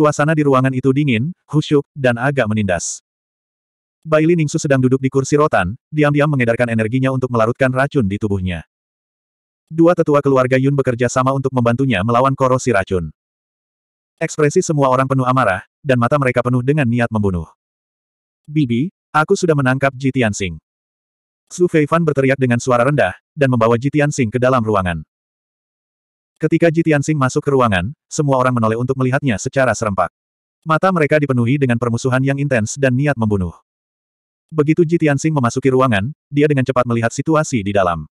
Suasana di ruangan itu dingin, khusyuk, dan agak menindas. Baili Ningsu sedang duduk di kursi rotan, diam-diam mengedarkan energinya untuk melarutkan racun di tubuhnya. Dua tetua keluarga Yun bekerja sama untuk membantunya melawan korosi racun. Ekspresi semua orang penuh amarah, dan mata mereka penuh dengan niat membunuh. Bibi, aku sudah menangkap Ji Tianxing. Su Feifan berteriak dengan suara rendah, dan membawa Ji Tianxing ke dalam ruangan. Ketika Ji Tianxing masuk ke ruangan, semua orang menoleh untuk melihatnya secara serempak. Mata mereka dipenuhi dengan permusuhan yang intens dan niat membunuh. Begitu Ji Tianxing memasuki ruangan, dia dengan cepat melihat situasi di dalam.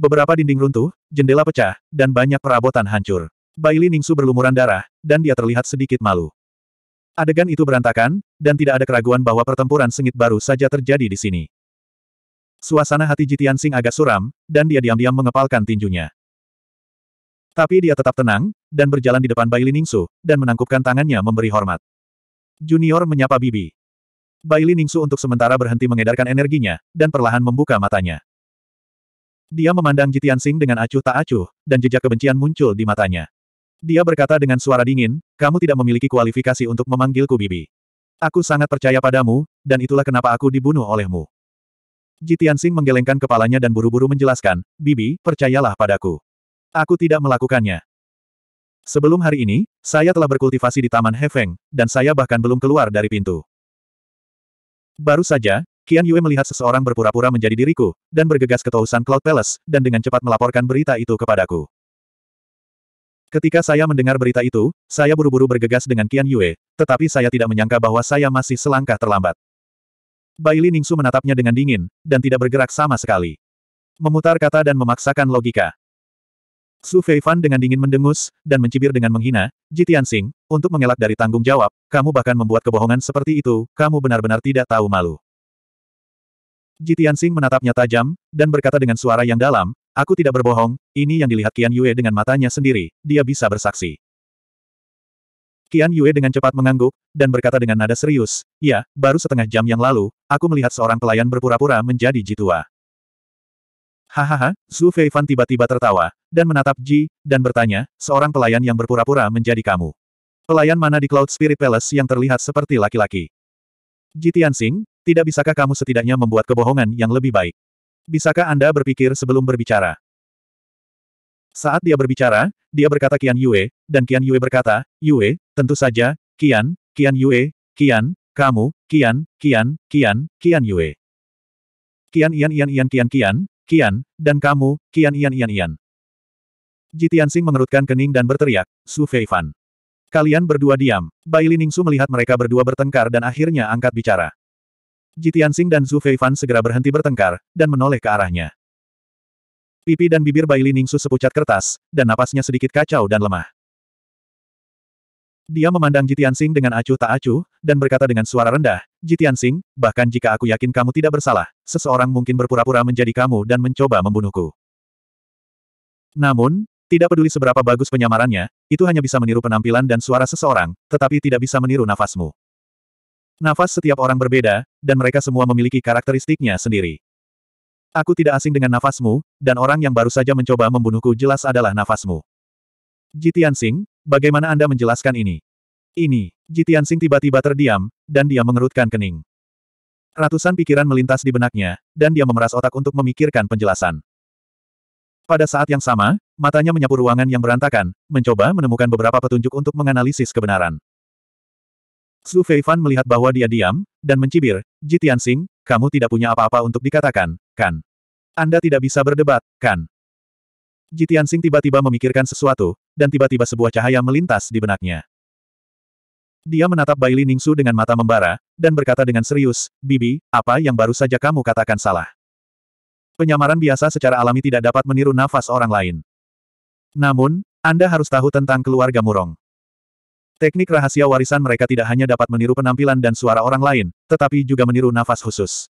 Beberapa dinding runtuh, jendela pecah, dan banyak perabotan hancur. Baili Ningsu berlumuran darah, dan dia terlihat sedikit malu. Adegan itu berantakan, dan tidak ada keraguan bahwa pertempuran sengit baru saja terjadi di sini. Suasana hati Jitian Sing agak suram, dan dia diam-diam mengepalkan tinjunya. Tapi dia tetap tenang, dan berjalan di depan Bai Ningsu, dan menangkupkan tangannya memberi hormat. Junior menyapa Bibi. Bai Ningsu untuk sementara berhenti mengedarkan energinya, dan perlahan membuka matanya. Dia memandang Jitian Sing dengan acuh tak acuh, dan jejak kebencian muncul di matanya. Dia berkata dengan suara dingin, kamu tidak memiliki kualifikasi untuk memanggilku Bibi. Aku sangat percaya padamu, dan itulah kenapa aku dibunuh olehmu. Jitian Sing menggelengkan kepalanya dan buru-buru menjelaskan, Bibi, percayalah padaku. Aku tidak melakukannya. Sebelum hari ini, saya telah berkultivasi di Taman Hefeng, dan saya bahkan belum keluar dari pintu. Baru saja, Qian Yue melihat seseorang berpura-pura menjadi diriku, dan bergegas ke Tousan Cloud Palace, dan dengan cepat melaporkan berita itu kepadaku. Ketika saya mendengar berita itu, saya buru-buru bergegas dengan Qian Yue, tetapi saya tidak menyangka bahwa saya masih selangkah terlambat. Baili Ningsu menatapnya dengan dingin, dan tidak bergerak sama sekali. Memutar kata dan memaksakan logika. Su Feifan dengan dingin mendengus, dan mencibir dengan menghina, Jitian Sing, untuk mengelak dari tanggung jawab, kamu bahkan membuat kebohongan seperti itu, kamu benar-benar tidak tahu malu. Jitian Sing menatapnya tajam, dan berkata dengan suara yang dalam, aku tidak berbohong, ini yang dilihat Qian Yue dengan matanya sendiri, dia bisa bersaksi. Qian Yue dengan cepat mengangguk, dan berkata dengan nada serius, ya, baru setengah jam yang lalu, aku melihat seorang pelayan berpura-pura menjadi jitua. Hahaha, Zhu Feifan tiba-tiba tertawa, dan menatap Ji, dan bertanya, seorang pelayan yang berpura-pura menjadi kamu. Pelayan mana di Cloud Spirit Palace yang terlihat seperti laki-laki? Ji Tianxing, tidak bisakah kamu setidaknya membuat kebohongan yang lebih baik? Bisakah Anda berpikir sebelum berbicara? Saat dia berbicara, dia berkata Kian Yue, dan Kian Yue berkata, Yue, tentu saja, Kian, Kian Yue, Kian, kamu, Kian, Kian, Kian, Kian Yue. Kian, Ian Ian Ian Kian, Kian. Kian, dan kamu, Kian, Ian Ian Ian. Tianxing mengerutkan kening dan berteriak, Su Feifan. Kalian berdua diam. Bai Liningsu melihat mereka berdua bertengkar dan akhirnya angkat bicara. Tianxing dan Su Feifan segera berhenti bertengkar, dan menoleh ke arahnya. Pipi dan bibir Bai Liningsu sepucat kertas, dan napasnya sedikit kacau dan lemah. Dia memandang Jitian Sing dengan acuh tak acuh, dan berkata dengan suara rendah, Jitian Sing, bahkan jika aku yakin kamu tidak bersalah, seseorang mungkin berpura-pura menjadi kamu dan mencoba membunuhku. Namun, tidak peduli seberapa bagus penyamarannya, itu hanya bisa meniru penampilan dan suara seseorang, tetapi tidak bisa meniru nafasmu. Nafas setiap orang berbeda, dan mereka semua memiliki karakteristiknya sendiri. Aku tidak asing dengan nafasmu, dan orang yang baru saja mencoba membunuhku jelas adalah nafasmu. Jitian Sing, Bagaimana Anda menjelaskan ini? Ini, Jitian Sing tiba-tiba terdiam, dan dia mengerutkan kening. Ratusan pikiran melintas di benaknya, dan dia memeras otak untuk memikirkan penjelasan. Pada saat yang sama, matanya menyapu ruangan yang berantakan, mencoba menemukan beberapa petunjuk untuk menganalisis kebenaran. Su Feifan melihat bahwa dia diam, dan mencibir, Jitian Sing, kamu tidak punya apa-apa untuk dikatakan, kan? Anda tidak bisa berdebat, kan? Jitian Sing tiba-tiba memikirkan sesuatu, dan tiba-tiba sebuah cahaya melintas di benaknya. Dia menatap Baili Ningsu dengan mata membara, dan berkata dengan serius, Bibi, apa yang baru saja kamu katakan salah? Penyamaran biasa secara alami tidak dapat meniru nafas orang lain. Namun, Anda harus tahu tentang keluarga Murong. Teknik rahasia warisan mereka tidak hanya dapat meniru penampilan dan suara orang lain, tetapi juga meniru nafas khusus.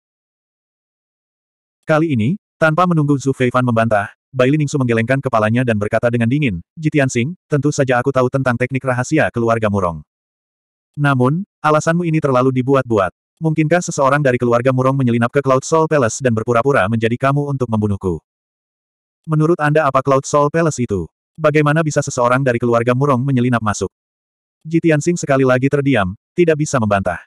Kali ini, tanpa menunggu Zhu Feifan membantah, Bai Liningsu menggelengkan kepalanya dan berkata dengan dingin, Jitian Sing, tentu saja aku tahu tentang teknik rahasia keluarga Murong. Namun, alasanmu ini terlalu dibuat-buat. Mungkinkah seseorang dari keluarga Murong menyelinap ke Cloud Soul Palace dan berpura-pura menjadi kamu untuk membunuhku? Menurut Anda apa Cloud Soul Palace itu? Bagaimana bisa seseorang dari keluarga Murong menyelinap masuk? Jitian Sing sekali lagi terdiam, tidak bisa membantah.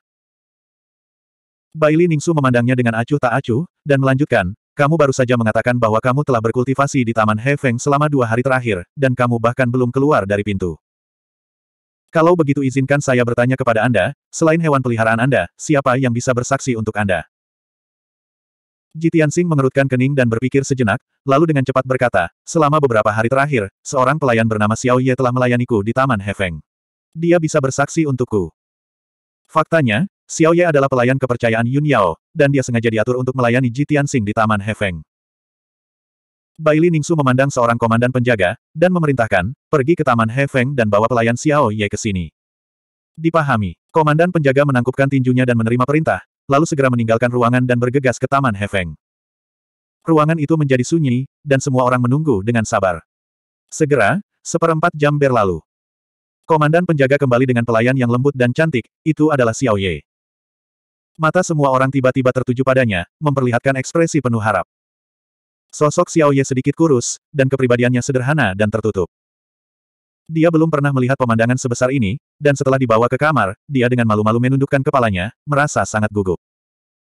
Baili Ningsu memandangnya dengan acuh tak acuh, dan melanjutkan, kamu baru saja mengatakan bahwa kamu telah berkultivasi di Taman Hefeng selama dua hari terakhir, dan kamu bahkan belum keluar dari pintu. Kalau begitu izinkan saya bertanya kepada Anda, selain hewan peliharaan Anda, siapa yang bisa bersaksi untuk Anda? Jitian Sing mengerutkan kening dan berpikir sejenak, lalu dengan cepat berkata, selama beberapa hari terakhir, seorang pelayan bernama Xiao Ye telah melayaniku di Taman Hefeng. Dia bisa bersaksi untukku. Faktanya, Xiao Ye adalah pelayan kepercayaan Yun Yao, dan dia sengaja diatur untuk melayani Ji Tianxing di Taman Hefeng. Baili Ningsu memandang seorang komandan penjaga, dan memerintahkan, pergi ke Taman Hefeng dan bawa pelayan Xiao Ye ke sini. Dipahami, komandan penjaga menangkupkan tinjunya dan menerima perintah, lalu segera meninggalkan ruangan dan bergegas ke Taman Hefeng. Ruangan itu menjadi sunyi, dan semua orang menunggu dengan sabar. Segera, seperempat jam berlalu. Komandan penjaga kembali dengan pelayan yang lembut dan cantik, itu adalah Xiao Ye. Mata semua orang tiba-tiba tertuju padanya, memperlihatkan ekspresi penuh harap. Sosok Xiao Ye sedikit kurus, dan kepribadiannya sederhana dan tertutup. Dia belum pernah melihat pemandangan sebesar ini, dan setelah dibawa ke kamar, dia dengan malu-malu menundukkan kepalanya, merasa sangat gugup.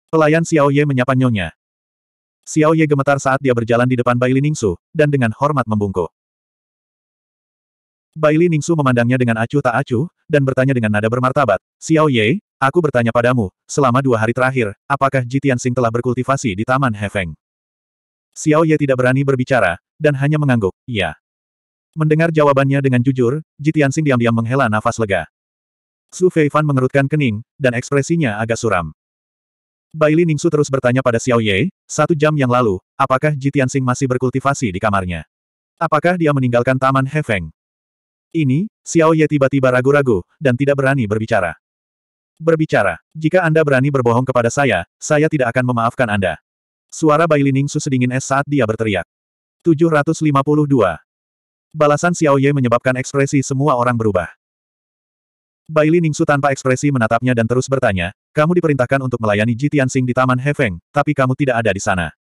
Pelayan Xiao Ye menyapa nyonya. Xiao Ye gemetar saat dia berjalan di depan Bai Liningsu, dan dengan hormat membungkuk. Bai Li Ningsu memandangnya dengan acuh tak acuh, dan bertanya dengan nada bermartabat, Xiao Ye, aku bertanya padamu, selama dua hari terakhir, apakah Jitian Sing telah berkultivasi di Taman Hefeng? Xiao Ye tidak berani berbicara, dan hanya mengangguk, ya. Mendengar jawabannya dengan jujur, Jitian Sing diam-diam menghela nafas lega. Su Fei Fan mengerutkan kening, dan ekspresinya agak suram. Bai Li Ningsu terus bertanya pada Xiao Ye, satu jam yang lalu, apakah Jitian Sing masih berkultivasi di kamarnya? Apakah dia meninggalkan Taman Hefeng? Ini, Xiao Ye tiba-tiba ragu-ragu, dan tidak berani berbicara. Berbicara, jika Anda berani berbohong kepada saya, saya tidak akan memaafkan Anda. Suara Bai Su sedingin es saat dia berteriak. 752. Balasan Xiao Ye menyebabkan ekspresi semua orang berubah. Bai Li tanpa ekspresi menatapnya dan terus bertanya, kamu diperintahkan untuk melayani Ji Tianxing di Taman Hefeng, tapi kamu tidak ada di sana.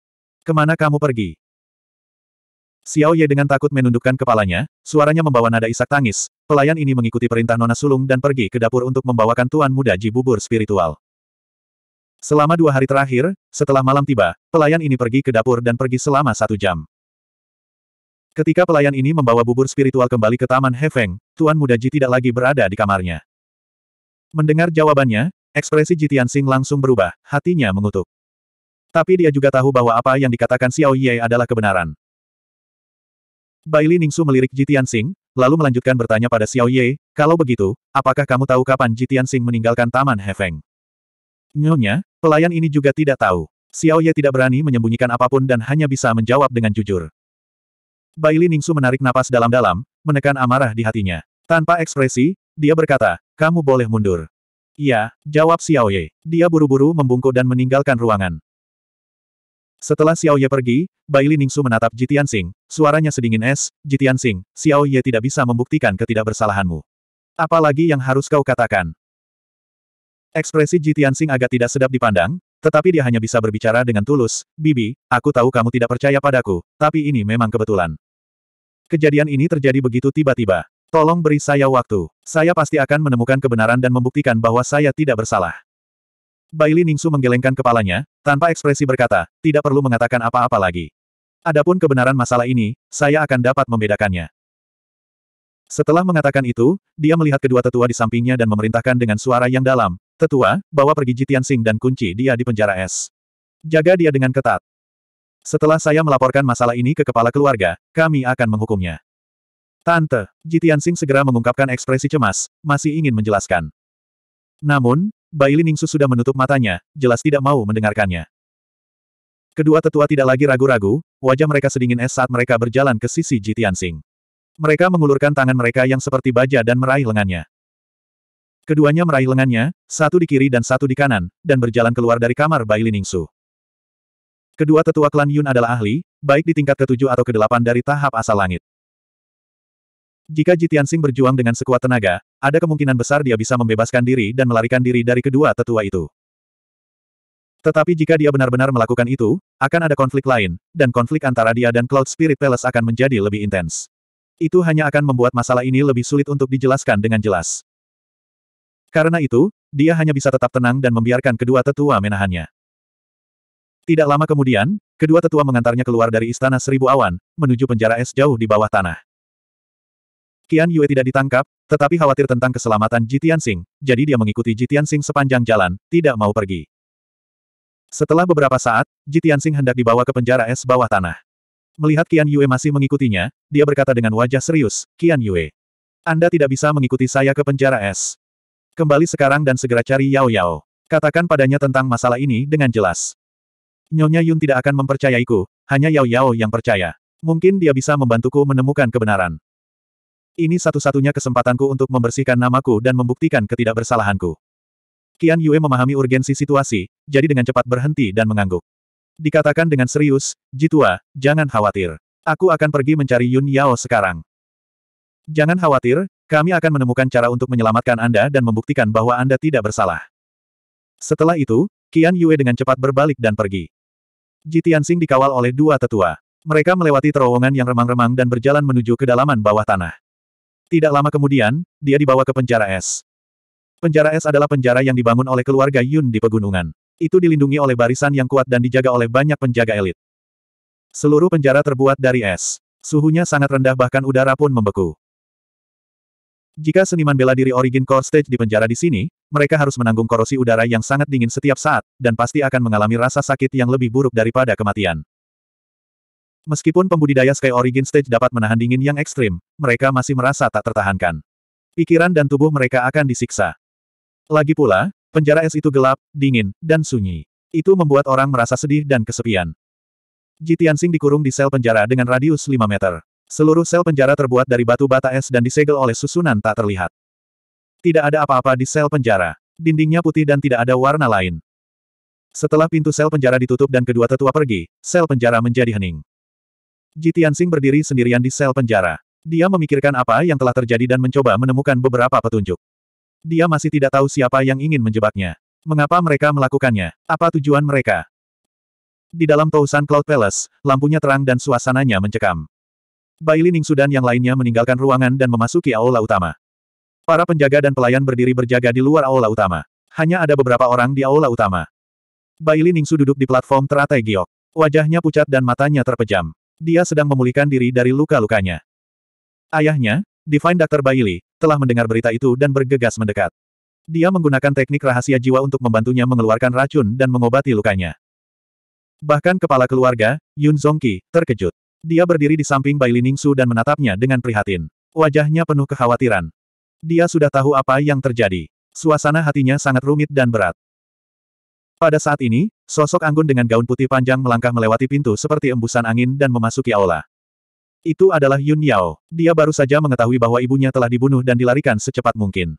Kemana kamu pergi? Xiao Ye dengan takut menundukkan kepalanya, suaranya membawa nada isak tangis. Pelayan ini mengikuti perintah Nona Sulung dan pergi ke dapur untuk membawakan tuan muda Ji bubur spiritual. Selama dua hari terakhir, setelah malam tiba, pelayan ini pergi ke dapur dan pergi selama satu jam. Ketika pelayan ini membawa bubur spiritual kembali ke Taman Hefeng, Tuan Muda Ji tidak lagi berada di kamarnya. Mendengar jawabannya, ekspresi Ji Tianxing langsung berubah, hatinya mengutuk. Tapi dia juga tahu bahwa apa yang dikatakan Xiao Ye adalah kebenaran. Bai Li Ningsu melirik Jitian Sing, lalu melanjutkan bertanya pada Xiao Ye, kalau begitu, apakah kamu tahu kapan Jitian Sing meninggalkan Taman Hefeng? Nyonya, pelayan ini juga tidak tahu. Xiao Ye tidak berani menyembunyikan apapun dan hanya bisa menjawab dengan jujur. Bai Li Ningsu menarik napas dalam-dalam, menekan amarah di hatinya. Tanpa ekspresi, dia berkata, kamu boleh mundur. Iya, jawab Xiao Ye. Dia buru-buru membungkuk dan meninggalkan ruangan. Setelah Xiao Ye pergi, Bai Li Ningsu menatap Jitian Sing, suaranya sedingin es, Jitian Sing, Xiao Ye tidak bisa membuktikan ketidakbersalahanmu. Apalagi yang harus kau katakan? Ekspresi Jitian Sing agak tidak sedap dipandang, tetapi dia hanya bisa berbicara dengan tulus, Bibi, aku tahu kamu tidak percaya padaku, tapi ini memang kebetulan. Kejadian ini terjadi begitu tiba-tiba. Tolong beri saya waktu. Saya pasti akan menemukan kebenaran dan membuktikan bahwa saya tidak bersalah. Baili Ningsu menggelengkan kepalanya, tanpa ekspresi berkata, tidak perlu mengatakan apa-apa lagi. Adapun kebenaran masalah ini, saya akan dapat membedakannya. Setelah mengatakan itu, dia melihat kedua tetua di sampingnya dan memerintahkan dengan suara yang dalam, Tetua, bawa pergi Jitian Sing dan kunci dia di penjara es. Jaga dia dengan ketat. Setelah saya melaporkan masalah ini ke kepala keluarga, kami akan menghukumnya. Tante, Jitian Sing segera mengungkapkan ekspresi cemas, masih ingin menjelaskan. Namun, Bai Liningsu sudah menutup matanya, jelas tidak mau mendengarkannya. Kedua tetua tidak lagi ragu-ragu, wajah mereka sedingin es saat mereka berjalan ke sisi Ji Tianxing. Mereka mengulurkan tangan mereka yang seperti baja dan meraih lengannya. Keduanya meraih lengannya, satu di kiri dan satu di kanan, dan berjalan keluar dari kamar Bai Liningsu. Kedua tetua klan Yun adalah ahli, baik di tingkat ketujuh atau kedelapan dari tahap asal langit. Jika Jitian Sing berjuang dengan sekuat tenaga, ada kemungkinan besar dia bisa membebaskan diri dan melarikan diri dari kedua tetua itu. Tetapi jika dia benar-benar melakukan itu, akan ada konflik lain, dan konflik antara dia dan Cloud Spirit Palace akan menjadi lebih intens. Itu hanya akan membuat masalah ini lebih sulit untuk dijelaskan dengan jelas. Karena itu, dia hanya bisa tetap tenang dan membiarkan kedua tetua menahannya. Tidak lama kemudian, kedua tetua mengantarnya keluar dari istana seribu awan, menuju penjara es jauh di bawah tanah. Qian Yue tidak ditangkap, tetapi khawatir tentang keselamatan Ji Tianxing, jadi dia mengikuti Ji Tianxing sepanjang jalan, tidak mau pergi. Setelah beberapa saat, Ji Tianxing hendak dibawa ke penjara es bawah tanah. Melihat Qian Yue masih mengikutinya, dia berkata dengan wajah serius, Qian Yue. Anda tidak bisa mengikuti saya ke penjara es. Kembali sekarang dan segera cari Yao Yao. Katakan padanya tentang masalah ini dengan jelas. Nyonya Yun tidak akan mempercayaiku, hanya Yao Yao yang percaya. Mungkin dia bisa membantuku menemukan kebenaran. Ini satu-satunya kesempatanku untuk membersihkan namaku dan membuktikan ketidakbersalahanku. Qian Yue memahami urgensi situasi, jadi dengan cepat berhenti dan mengangguk. Dikatakan dengan serius, Jitua, jangan khawatir. Aku akan pergi mencari Yun Yao sekarang. Jangan khawatir, kami akan menemukan cara untuk menyelamatkan Anda dan membuktikan bahwa Anda tidak bersalah. Setelah itu, Qian Yue dengan cepat berbalik dan pergi. Ji Tianxing dikawal oleh dua tetua. Mereka melewati terowongan yang remang-remang dan berjalan menuju kedalaman bawah tanah. Tidak lama kemudian, dia dibawa ke penjara es. Penjara es adalah penjara yang dibangun oleh keluarga Yun di pegunungan. Itu dilindungi oleh barisan yang kuat dan dijaga oleh banyak penjaga elit. Seluruh penjara terbuat dari es. Suhunya sangat rendah bahkan udara pun membeku. Jika seniman bela diri Origin Core Stage di penjara di sini, mereka harus menanggung korosi udara yang sangat dingin setiap saat, dan pasti akan mengalami rasa sakit yang lebih buruk daripada kematian. Meskipun pembudidaya Sky Origin Stage dapat menahan dingin yang ekstrim, mereka masih merasa tak tertahankan. Pikiran dan tubuh mereka akan disiksa. Lagi pula, penjara es itu gelap, dingin, dan sunyi. Itu membuat orang merasa sedih dan kesepian. Jitiansing dikurung di sel penjara dengan radius 5 meter. Seluruh sel penjara terbuat dari batu bata es dan disegel oleh susunan tak terlihat. Tidak ada apa-apa di sel penjara. Dindingnya putih dan tidak ada warna lain. Setelah pintu sel penjara ditutup dan kedua tetua pergi, sel penjara menjadi hening. Ji Tianxing berdiri sendirian di sel penjara. Dia memikirkan apa yang telah terjadi dan mencoba menemukan beberapa petunjuk. Dia masih tidak tahu siapa yang ingin menjebaknya. Mengapa mereka melakukannya? Apa tujuan mereka? Di dalam Tousan Cloud Palace, lampunya terang dan suasananya mencekam. Baili Ningsu Sudan yang lainnya meninggalkan ruangan dan memasuki aula utama. Para penjaga dan pelayan berdiri berjaga di luar aula utama. Hanya ada beberapa orang di aula utama. Baili Ningsu duduk di platform teratai giok. Wajahnya pucat dan matanya terpejam. Dia sedang memulihkan diri dari luka-lukanya. Ayahnya, Divine Doctor Bailey, telah mendengar berita itu dan bergegas mendekat. Dia menggunakan teknik rahasia jiwa untuk membantunya mengeluarkan racun dan mengobati lukanya. Bahkan kepala keluarga, Yun Zongqi, terkejut. Dia berdiri di samping Bailey Ningsu dan menatapnya dengan prihatin. Wajahnya penuh kekhawatiran. Dia sudah tahu apa yang terjadi. Suasana hatinya sangat rumit dan berat. Pada saat ini, sosok anggun dengan gaun putih panjang melangkah melewati pintu seperti embusan angin dan memasuki aula. Itu adalah Yun Yao. Dia baru saja mengetahui bahwa ibunya telah dibunuh dan dilarikan secepat mungkin.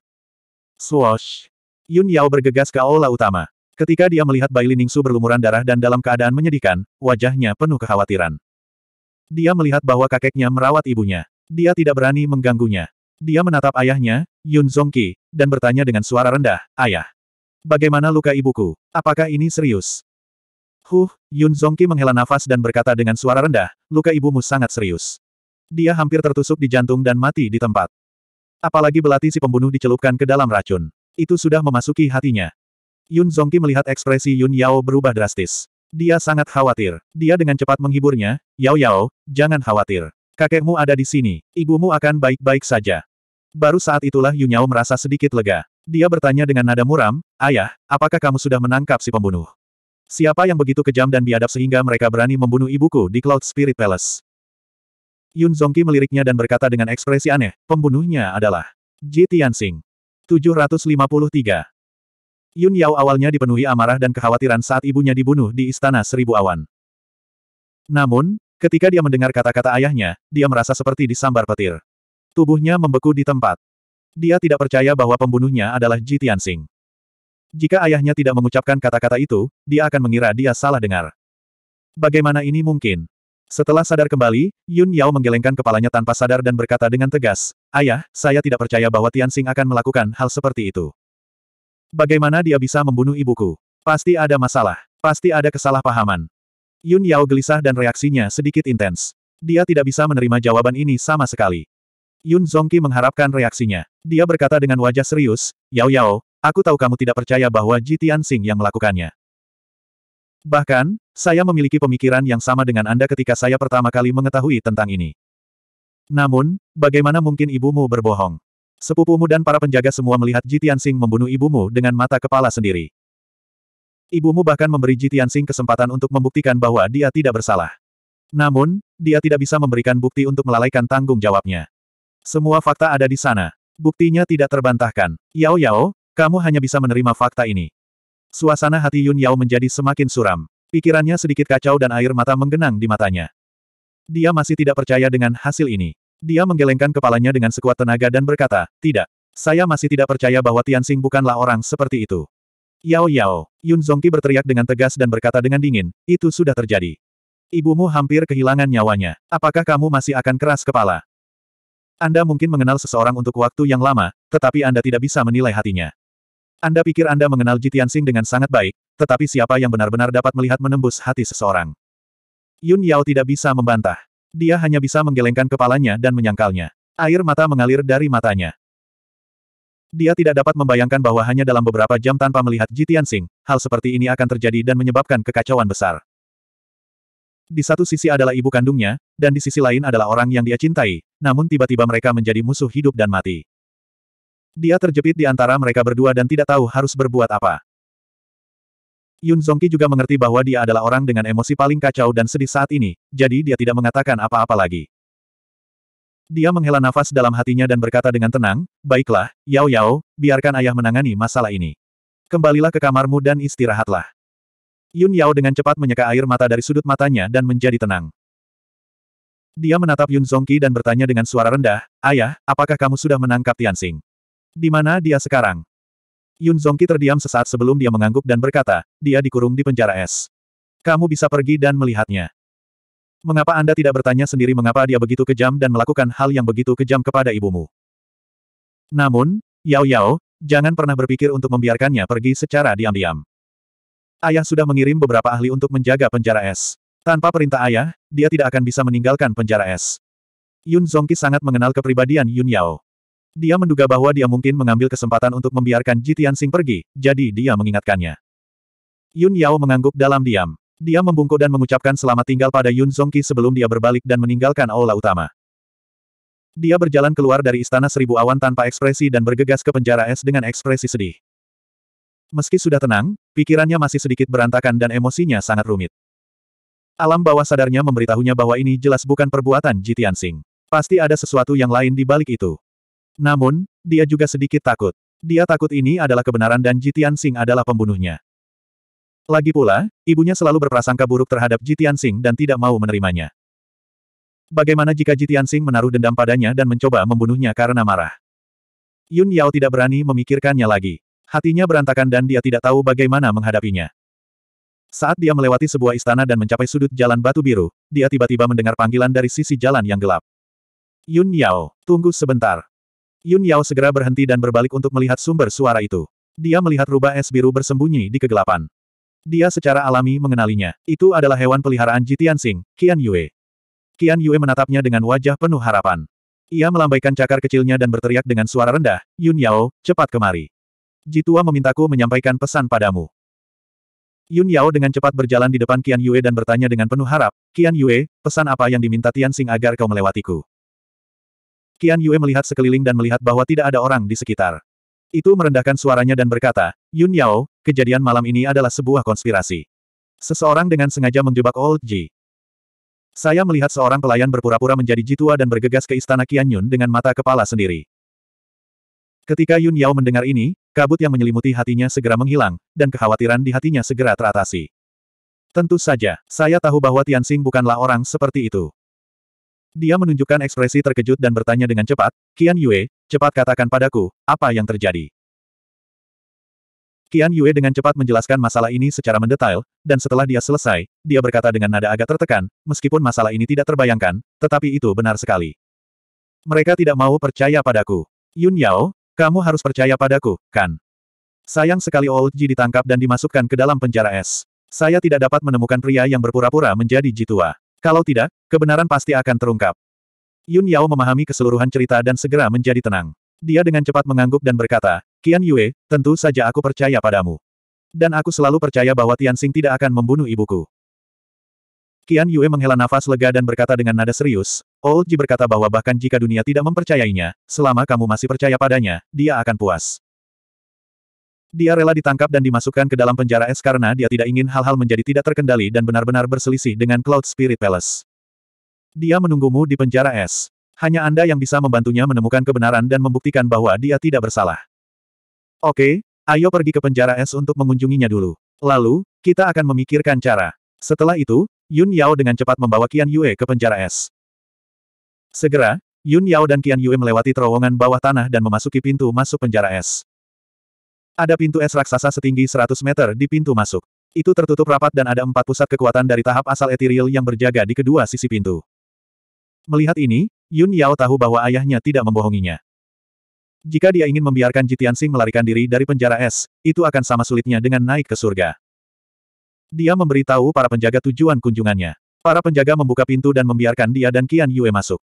Swoosh! Yun Yao bergegas ke aula utama. Ketika dia melihat Bai Liningsu berlumuran darah dan dalam keadaan menyedihkan, wajahnya penuh kekhawatiran. Dia melihat bahwa kakeknya merawat ibunya. Dia tidak berani mengganggunya. Dia menatap ayahnya, Yun Zongqi, dan bertanya dengan suara rendah, Ayah. Bagaimana luka ibuku? Apakah ini serius? Huh, Yun Zongki menghela nafas dan berkata dengan suara rendah, luka ibumu sangat serius. Dia hampir tertusuk di jantung dan mati di tempat. Apalagi belati si pembunuh dicelupkan ke dalam racun. Itu sudah memasuki hatinya. Yun Zongki melihat ekspresi Yun Yao berubah drastis. Dia sangat khawatir. Dia dengan cepat menghiburnya, Yao Yao, jangan khawatir. Kakekmu ada di sini, ibumu akan baik-baik saja. Baru saat itulah Yun Yao merasa sedikit lega. Dia bertanya dengan nada muram, Ayah, apakah kamu sudah menangkap si pembunuh? Siapa yang begitu kejam dan biadab sehingga mereka berani membunuh ibuku di Cloud Spirit Palace? Yun Zongqi meliriknya dan berkata dengan ekspresi aneh, pembunuhnya adalah Ji Tianxing. 753. Yun Yao awalnya dipenuhi amarah dan kekhawatiran saat ibunya dibunuh di Istana Seribu Awan. Namun, ketika dia mendengar kata-kata ayahnya, dia merasa seperti disambar petir. Tubuhnya membeku di tempat. Dia tidak percaya bahwa pembunuhnya adalah Ji Tianxing. Jika ayahnya tidak mengucapkan kata-kata itu, dia akan mengira dia salah dengar. Bagaimana ini mungkin? Setelah sadar kembali, Yun Yao menggelengkan kepalanya tanpa sadar dan berkata dengan tegas, Ayah, saya tidak percaya bahwa Tianxing akan melakukan hal seperti itu. Bagaimana dia bisa membunuh ibuku? Pasti ada masalah. Pasti ada kesalahpahaman. Yun Yao gelisah dan reaksinya sedikit intens. Dia tidak bisa menerima jawaban ini sama sekali. Yun Zongki mengharapkan reaksinya. Dia berkata dengan wajah serius, Yao Yao, aku tahu kamu tidak percaya bahwa Ji Tianxing yang melakukannya. Bahkan, saya memiliki pemikiran yang sama dengan Anda ketika saya pertama kali mengetahui tentang ini. Namun, bagaimana mungkin ibumu berbohong? Sepupumu dan para penjaga semua melihat Ji Tianxing membunuh ibumu dengan mata kepala sendiri. Ibumu bahkan memberi Ji Tianxing kesempatan untuk membuktikan bahwa dia tidak bersalah. Namun, dia tidak bisa memberikan bukti untuk melalaikan tanggung jawabnya. Semua fakta ada di sana. Buktinya tidak terbantahkan. Yao Yao, kamu hanya bisa menerima fakta ini. Suasana hati Yun Yao menjadi semakin suram. Pikirannya sedikit kacau dan air mata menggenang di matanya. Dia masih tidak percaya dengan hasil ini. Dia menggelengkan kepalanya dengan sekuat tenaga dan berkata, tidak. Saya masih tidak percaya bahwa Tianxing bukanlah orang seperti itu. Yao Yao, Yun Zongqi berteriak dengan tegas dan berkata dengan dingin, itu sudah terjadi. Ibumu hampir kehilangan nyawanya. Apakah kamu masih akan keras kepala? Anda mungkin mengenal seseorang untuk waktu yang lama, tetapi Anda tidak bisa menilai hatinya. Anda pikir Anda mengenal Jitian Sing dengan sangat baik, tetapi siapa yang benar-benar dapat melihat menembus hati seseorang? Yun Yao tidak bisa membantah. Dia hanya bisa menggelengkan kepalanya dan menyangkalnya. Air mata mengalir dari matanya. Dia tidak dapat membayangkan bahwa hanya dalam beberapa jam tanpa melihat Jitian Sing, hal seperti ini akan terjadi dan menyebabkan kekacauan besar. Di satu sisi adalah ibu kandungnya, dan di sisi lain adalah orang yang dia cintai, namun tiba-tiba mereka menjadi musuh hidup dan mati. Dia terjepit di antara mereka berdua dan tidak tahu harus berbuat apa. Yun Zongki juga mengerti bahwa dia adalah orang dengan emosi paling kacau dan sedih saat ini, jadi dia tidak mengatakan apa-apa lagi. Dia menghela nafas dalam hatinya dan berkata dengan tenang, Baiklah, Yao Yao, biarkan ayah menangani masalah ini. Kembalilah ke kamarmu dan istirahatlah. Yun Yao dengan cepat menyeka air mata dari sudut matanya dan menjadi tenang. Dia menatap Yun Zongqi dan bertanya dengan suara rendah, Ayah, apakah kamu sudah menangkap Tianxing? Di mana dia sekarang? Yun Zongqi terdiam sesaat sebelum dia mengangguk dan berkata, dia dikurung di penjara es. Kamu bisa pergi dan melihatnya. Mengapa Anda tidak bertanya sendiri mengapa dia begitu kejam dan melakukan hal yang begitu kejam kepada ibumu? Namun, Yao Yao, jangan pernah berpikir untuk membiarkannya pergi secara diam-diam. Ayah sudah mengirim beberapa ahli untuk menjaga penjara es. Tanpa perintah ayah, dia tidak akan bisa meninggalkan penjara es. Yun Zongqi sangat mengenal kepribadian Yun Yao. Dia menduga bahwa dia mungkin mengambil kesempatan untuk membiarkan Ji Tianxing pergi, jadi dia mengingatkannya. Yun Yao mengangguk dalam diam. Dia membungkuk dan mengucapkan selamat tinggal pada Yun Zongqi sebelum dia berbalik dan meninggalkan aula utama. Dia berjalan keluar dari istana seribu awan tanpa ekspresi dan bergegas ke penjara es dengan ekspresi sedih. Meski sudah tenang, pikirannya masih sedikit berantakan dan emosinya sangat rumit. Alam bawah sadarnya memberitahunya bahwa ini jelas bukan perbuatan Jitian Sing. Pasti ada sesuatu yang lain di balik itu. Namun, dia juga sedikit takut. Dia takut ini adalah kebenaran dan Jitian Sing adalah pembunuhnya. Lagi pula, ibunya selalu berprasangka buruk terhadap Jitian Sing dan tidak mau menerimanya. Bagaimana jika Jitian Sing menaruh dendam padanya dan mencoba membunuhnya karena marah? Yun Yao tidak berani memikirkannya lagi. Hatinya berantakan dan dia tidak tahu bagaimana menghadapinya. Saat dia melewati sebuah istana dan mencapai sudut jalan batu biru, dia tiba-tiba mendengar panggilan dari sisi jalan yang gelap. Yun Yao, tunggu sebentar. Yun Yao segera berhenti dan berbalik untuk melihat sumber suara itu. Dia melihat rubah es biru bersembunyi di kegelapan. Dia secara alami mengenalinya. Itu adalah hewan peliharaan Jitian Sing, Qian Yue. Qian Yue menatapnya dengan wajah penuh harapan. Ia melambaikan cakar kecilnya dan berteriak dengan suara rendah, Yun Yao, cepat kemari. Jitua memintaku menyampaikan pesan padamu. Yun Yao dengan cepat berjalan di depan Qian Yue dan bertanya dengan penuh harap, Qian Yue, pesan apa yang diminta Tian Xing agar kau melewatiku? Qian Yue melihat sekeliling dan melihat bahwa tidak ada orang di sekitar. Itu merendahkan suaranya dan berkata, Yun Yao, kejadian malam ini adalah sebuah konspirasi. Seseorang dengan sengaja menjebak Old Ji. Saya melihat seorang pelayan berpura-pura menjadi jitua dan bergegas ke istana Qian Yun dengan mata kepala sendiri. Ketika Yun Yao mendengar ini, kabut yang menyelimuti hatinya segera menghilang, dan kekhawatiran di hatinya segera teratasi. Tentu saja, saya tahu bahwa Tianxing bukanlah orang seperti itu. Dia menunjukkan ekspresi terkejut dan bertanya dengan cepat, Qian Yue, cepat katakan padaku, apa yang terjadi? Qian Yue dengan cepat menjelaskan masalah ini secara mendetail, dan setelah dia selesai, dia berkata dengan nada agak tertekan, meskipun masalah ini tidak terbayangkan, tetapi itu benar sekali. Mereka tidak mau percaya padaku. Yun Yao, kamu harus percaya padaku, kan? Sayang sekali Old Ji ditangkap dan dimasukkan ke dalam penjara es. Saya tidak dapat menemukan pria yang berpura-pura menjadi jitua. Kalau tidak, kebenaran pasti akan terungkap. Yun Yao memahami keseluruhan cerita dan segera menjadi tenang. Dia dengan cepat mengangguk dan berkata, Kian Yue, tentu saja aku percaya padamu. Dan aku selalu percaya bahwa Tian Tianxing tidak akan membunuh ibuku. Kian Yue menghela nafas lega dan berkata dengan nada serius, Old oh, Ji berkata bahwa bahkan jika dunia tidak mempercayainya, selama kamu masih percaya padanya, dia akan puas. Dia rela ditangkap dan dimasukkan ke dalam penjara es karena dia tidak ingin hal-hal menjadi tidak terkendali dan benar-benar berselisih dengan Cloud Spirit Palace. Dia menunggumu di penjara es. Hanya Anda yang bisa membantunya menemukan kebenaran dan membuktikan bahwa dia tidak bersalah. Oke, ayo pergi ke penjara es untuk mengunjunginya dulu. Lalu, kita akan memikirkan cara. Setelah itu, Yun Yao dengan cepat membawa Qian Yue ke penjara es. Segera, Yun Yao dan Qian Yue melewati terowongan bawah tanah dan memasuki pintu masuk penjara es. Ada pintu es raksasa setinggi 100 meter di pintu masuk. Itu tertutup rapat dan ada empat pusat kekuatan dari tahap asal etiril yang berjaga di kedua sisi pintu. Melihat ini, Yun Yao tahu bahwa ayahnya tidak membohonginya. Jika dia ingin membiarkan Jitian Sing melarikan diri dari penjara es, itu akan sama sulitnya dengan naik ke surga. Dia memberitahu para penjaga tujuan kunjungannya. Para penjaga membuka pintu dan membiarkan dia dan Qian Yue masuk.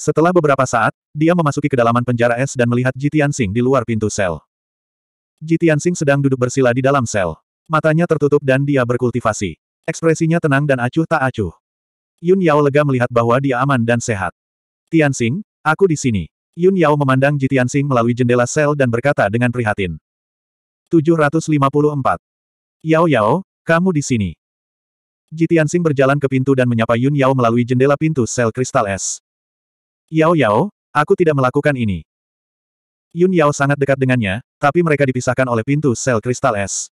Setelah beberapa saat, dia memasuki kedalaman penjara es dan melihat Ji Tianxing di luar pintu sel. Ji Tianxing sedang duduk bersila di dalam sel. Matanya tertutup dan dia berkultivasi. Ekspresinya tenang dan acuh tak acuh. Yun Yao lega melihat bahwa dia aman dan sehat. Tianxing, aku di sini. Yun Yao memandang Ji Tianxing melalui jendela sel dan berkata dengan prihatin. 754. Yao Yao, kamu di sini. Jitiansing berjalan ke pintu dan menyapa Yun Yao melalui jendela pintu sel kristal es. Yao Yao, aku tidak melakukan ini. Yun Yao sangat dekat dengannya, tapi mereka dipisahkan oleh pintu sel kristal es.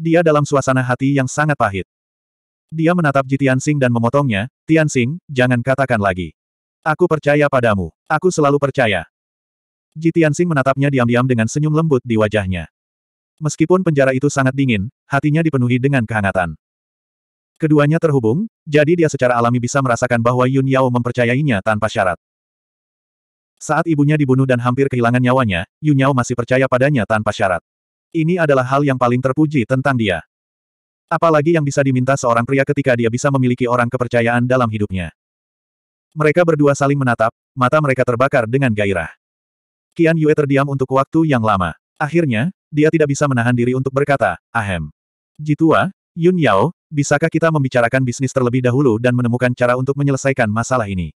Dia dalam suasana hati yang sangat pahit. Dia menatap Jitiansing dan memotongnya, Tiansing, jangan katakan lagi. Aku percaya padamu. Aku selalu percaya. Jitiansing menatapnya diam-diam dengan senyum lembut di wajahnya. Meskipun penjara itu sangat dingin, hatinya dipenuhi dengan kehangatan. Keduanya terhubung, jadi dia secara alami bisa merasakan bahwa Yun Yao mempercayainya tanpa syarat. Saat ibunya dibunuh dan hampir kehilangan nyawanya, Yun Yao masih percaya padanya tanpa syarat. Ini adalah hal yang paling terpuji tentang dia. Apalagi yang bisa diminta seorang pria ketika dia bisa memiliki orang kepercayaan dalam hidupnya. Mereka berdua saling menatap, mata mereka terbakar dengan gairah. Qian Yue terdiam untuk waktu yang lama. Akhirnya, dia tidak bisa menahan diri untuk berkata, ahem. Jitua, Yun Yao, bisakah kita membicarakan bisnis terlebih dahulu dan menemukan cara untuk menyelesaikan masalah ini?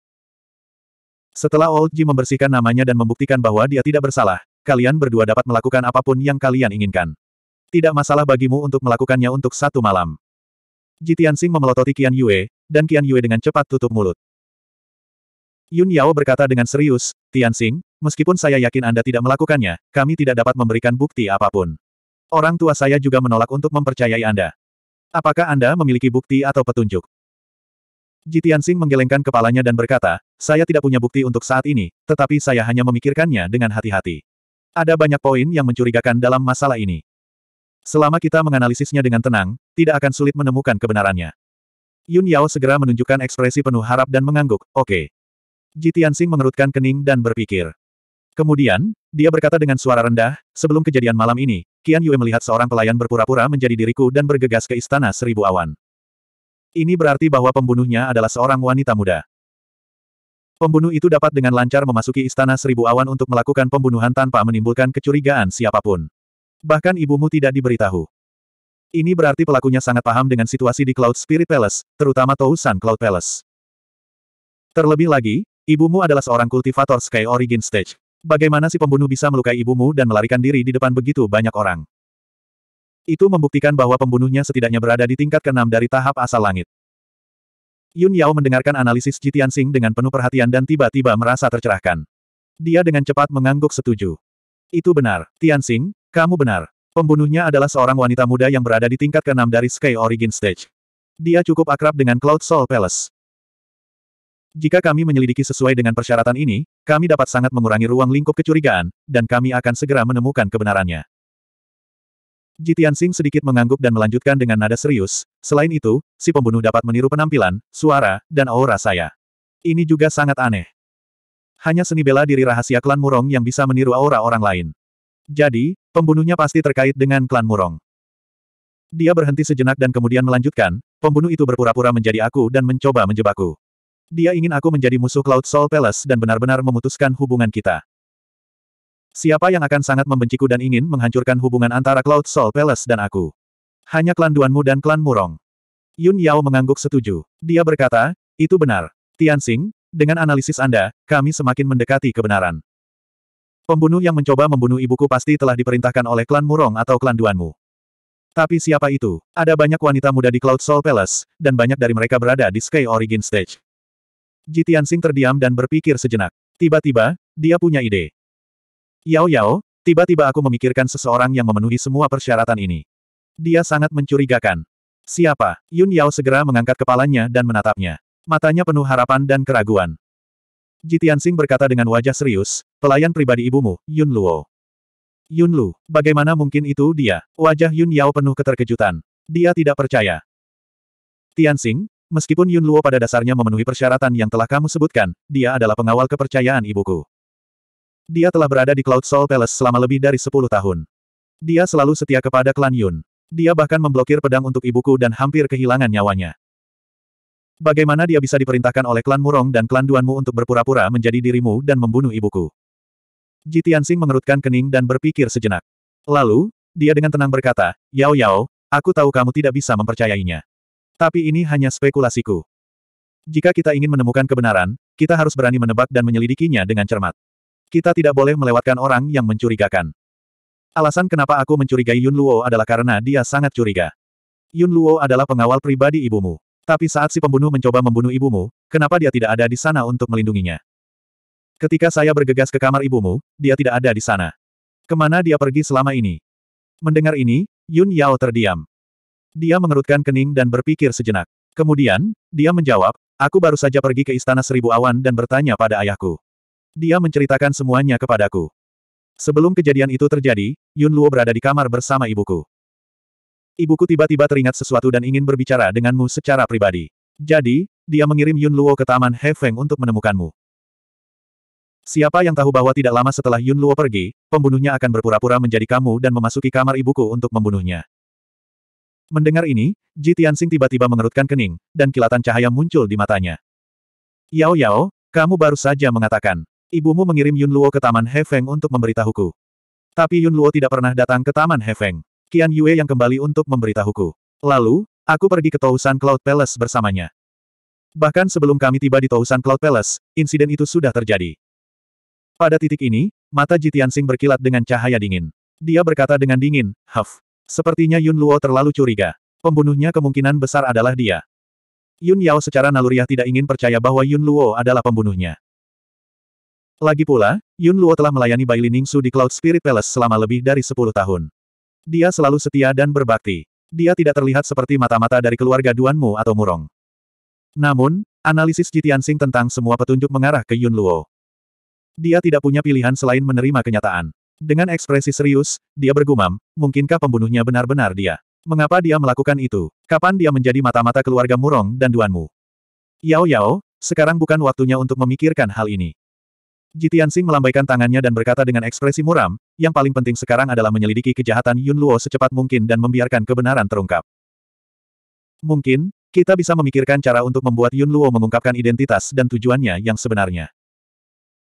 Setelah Old Ji membersihkan namanya dan membuktikan bahwa dia tidak bersalah, kalian berdua dapat melakukan apapun yang kalian inginkan. Tidak masalah bagimu untuk melakukannya untuk satu malam. Ji Tianxing memelototi Qian Yue, dan Qian Yue dengan cepat tutup mulut. Yun Yao berkata dengan serius, Tianxing, meskipun saya yakin Anda tidak melakukannya, kami tidak dapat memberikan bukti apapun. Orang tua saya juga menolak untuk mempercayai Anda. Apakah Anda memiliki bukti atau petunjuk? Ji Tianxing menggelengkan kepalanya dan berkata, saya tidak punya bukti untuk saat ini, tetapi saya hanya memikirkannya dengan hati-hati. Ada banyak poin yang mencurigakan dalam masalah ini. Selama kita menganalisisnya dengan tenang, tidak akan sulit menemukan kebenarannya. Yun Yao segera menunjukkan ekspresi penuh harap dan mengangguk, oke. Okay. Ji mengerutkan kening dan berpikir. Kemudian, dia berkata dengan suara rendah, sebelum kejadian malam ini, Qian Yue melihat seorang pelayan berpura-pura menjadi diriku dan bergegas ke istana seribu awan. Ini berarti bahwa pembunuhnya adalah seorang wanita muda. Pembunuh itu dapat dengan lancar memasuki istana seribu awan untuk melakukan pembunuhan tanpa menimbulkan kecurigaan siapapun. Bahkan ibumu tidak diberitahu. Ini berarti pelakunya sangat paham dengan situasi di Cloud Spirit Palace, terutama Tousan Cloud Palace. Terlebih lagi, Ibumu adalah seorang kultivator Sky Origin Stage. Bagaimana si pembunuh bisa melukai ibumu dan melarikan diri di depan begitu banyak orang? Itu membuktikan bahwa pembunuhnya setidaknya berada di tingkat keenam dari tahap asal langit. Yun Yao mendengarkan analisis Jitian Sing dengan penuh perhatian dan tiba-tiba merasa tercerahkan. Dia dengan cepat mengangguk setuju. Itu benar, Tianxing. kamu benar. Pembunuhnya adalah seorang wanita muda yang berada di tingkat keenam dari Sky Origin Stage. Dia cukup akrab dengan Cloud Soul Palace. Jika kami menyelidiki sesuai dengan persyaratan ini, kami dapat sangat mengurangi ruang lingkup kecurigaan, dan kami akan segera menemukan kebenarannya. Jitian Sing sedikit mengangguk dan melanjutkan dengan nada serius, selain itu, si pembunuh dapat meniru penampilan, suara, dan aura saya. Ini juga sangat aneh. Hanya seni bela diri rahasia klan Murong yang bisa meniru aura orang lain. Jadi, pembunuhnya pasti terkait dengan klan Murong. Dia berhenti sejenak dan kemudian melanjutkan, pembunuh itu berpura-pura menjadi aku dan mencoba menjebakku. Dia ingin aku menjadi musuh Cloud Soul Palace dan benar-benar memutuskan hubungan kita. Siapa yang akan sangat membenciku dan ingin menghancurkan hubungan antara Cloud Soul Palace dan aku? Hanya klan Duanmu dan klan Murong. Yun Yao mengangguk setuju. Dia berkata, itu benar. Tianxing, dengan analisis Anda, kami semakin mendekati kebenaran. Pembunuh yang mencoba membunuh ibuku pasti telah diperintahkan oleh klan Murong atau klan Duanmu. Tapi siapa itu? Ada banyak wanita muda di Cloud Soul Palace, dan banyak dari mereka berada di Sky Origin Stage. Ji Tianxing terdiam dan berpikir sejenak. Tiba-tiba, dia punya ide. Yao Yao, tiba-tiba aku memikirkan seseorang yang memenuhi semua persyaratan ini. Dia sangat mencurigakan. Siapa? Yun Yao segera mengangkat kepalanya dan menatapnya. Matanya penuh harapan dan keraguan. Ji Tianxing berkata dengan wajah serius, pelayan pribadi ibumu, Yun Luo. Yun Lu, bagaimana mungkin itu dia? Wajah Yun Yao penuh keterkejutan. Dia tidak percaya. Tianxing, Meskipun Yun Luo pada dasarnya memenuhi persyaratan yang telah kamu sebutkan, dia adalah pengawal kepercayaan ibuku. Dia telah berada di Cloud Soul Palace selama lebih dari 10 tahun. Dia selalu setia kepada klan Yun. Dia bahkan memblokir pedang untuk ibuku dan hampir kehilangan nyawanya. Bagaimana dia bisa diperintahkan oleh klan Murong dan klan Duanmu untuk berpura-pura menjadi dirimu dan membunuh ibuku? Ji Jitiansing mengerutkan kening dan berpikir sejenak. Lalu, dia dengan tenang berkata, Yao Yao, aku tahu kamu tidak bisa mempercayainya. Tapi ini hanya spekulasiku. Jika kita ingin menemukan kebenaran, kita harus berani menebak dan menyelidikinya dengan cermat. Kita tidak boleh melewatkan orang yang mencurigakan. Alasan kenapa aku mencurigai Yun Luo adalah karena dia sangat curiga. Yun Luo adalah pengawal pribadi ibumu. Tapi saat si pembunuh mencoba membunuh ibumu, kenapa dia tidak ada di sana untuk melindunginya? Ketika saya bergegas ke kamar ibumu, dia tidak ada di sana. Kemana dia pergi selama ini? Mendengar ini, Yun Yao terdiam. Dia mengerutkan kening dan berpikir sejenak. Kemudian, dia menjawab, aku baru saja pergi ke Istana Seribu Awan dan bertanya pada ayahku. Dia menceritakan semuanya kepadaku. Sebelum kejadian itu terjadi, Yun Luo berada di kamar bersama ibuku. Ibuku tiba-tiba teringat sesuatu dan ingin berbicara denganmu secara pribadi. Jadi, dia mengirim Yun Luo ke Taman He Feng untuk menemukanmu. Siapa yang tahu bahwa tidak lama setelah Yun Luo pergi, pembunuhnya akan berpura-pura menjadi kamu dan memasuki kamar ibuku untuk membunuhnya. Mendengar ini, Ji Tianxing tiba-tiba mengerutkan kening, dan kilatan cahaya muncul di matanya. Yao Yao, kamu baru saja mengatakan, ibumu mengirim Yun Luo ke Taman Hefeng untuk memberitahuku. Tapi Yun Luo tidak pernah datang ke Taman Hefeng. Qian Yue yang kembali untuk memberitahuku. Lalu, aku pergi ke Tousan Cloud Palace bersamanya. Bahkan sebelum kami tiba di Tousan Cloud Palace, insiden itu sudah terjadi. Pada titik ini, mata Ji Tianxing berkilat dengan cahaya dingin. Dia berkata dengan dingin, Huff, Sepertinya Yun Luo terlalu curiga. Pembunuhnya kemungkinan besar adalah dia. Yun Yao secara naluriah tidak ingin percaya bahwa Yun Luo adalah pembunuhnya. Lagi pula, Yun Luo telah melayani Bai Liningsu di Cloud Spirit Palace selama lebih dari 10 tahun. Dia selalu setia dan berbakti. Dia tidak terlihat seperti mata-mata dari keluarga Duanmu atau Murong. Namun, analisis Jitiansing tentang semua petunjuk mengarah ke Yun Luo. Dia tidak punya pilihan selain menerima kenyataan. Dengan ekspresi serius, dia bergumam, mungkinkah pembunuhnya benar-benar dia? Mengapa dia melakukan itu? Kapan dia menjadi mata-mata keluarga Murong dan Duanmu? Yao Yao, sekarang bukan waktunya untuk memikirkan hal ini. Jitian Sing melambaikan tangannya dan berkata dengan ekspresi muram, yang paling penting sekarang adalah menyelidiki kejahatan Yun Luo secepat mungkin dan membiarkan kebenaran terungkap. Mungkin, kita bisa memikirkan cara untuk membuat Yun Luo mengungkapkan identitas dan tujuannya yang sebenarnya.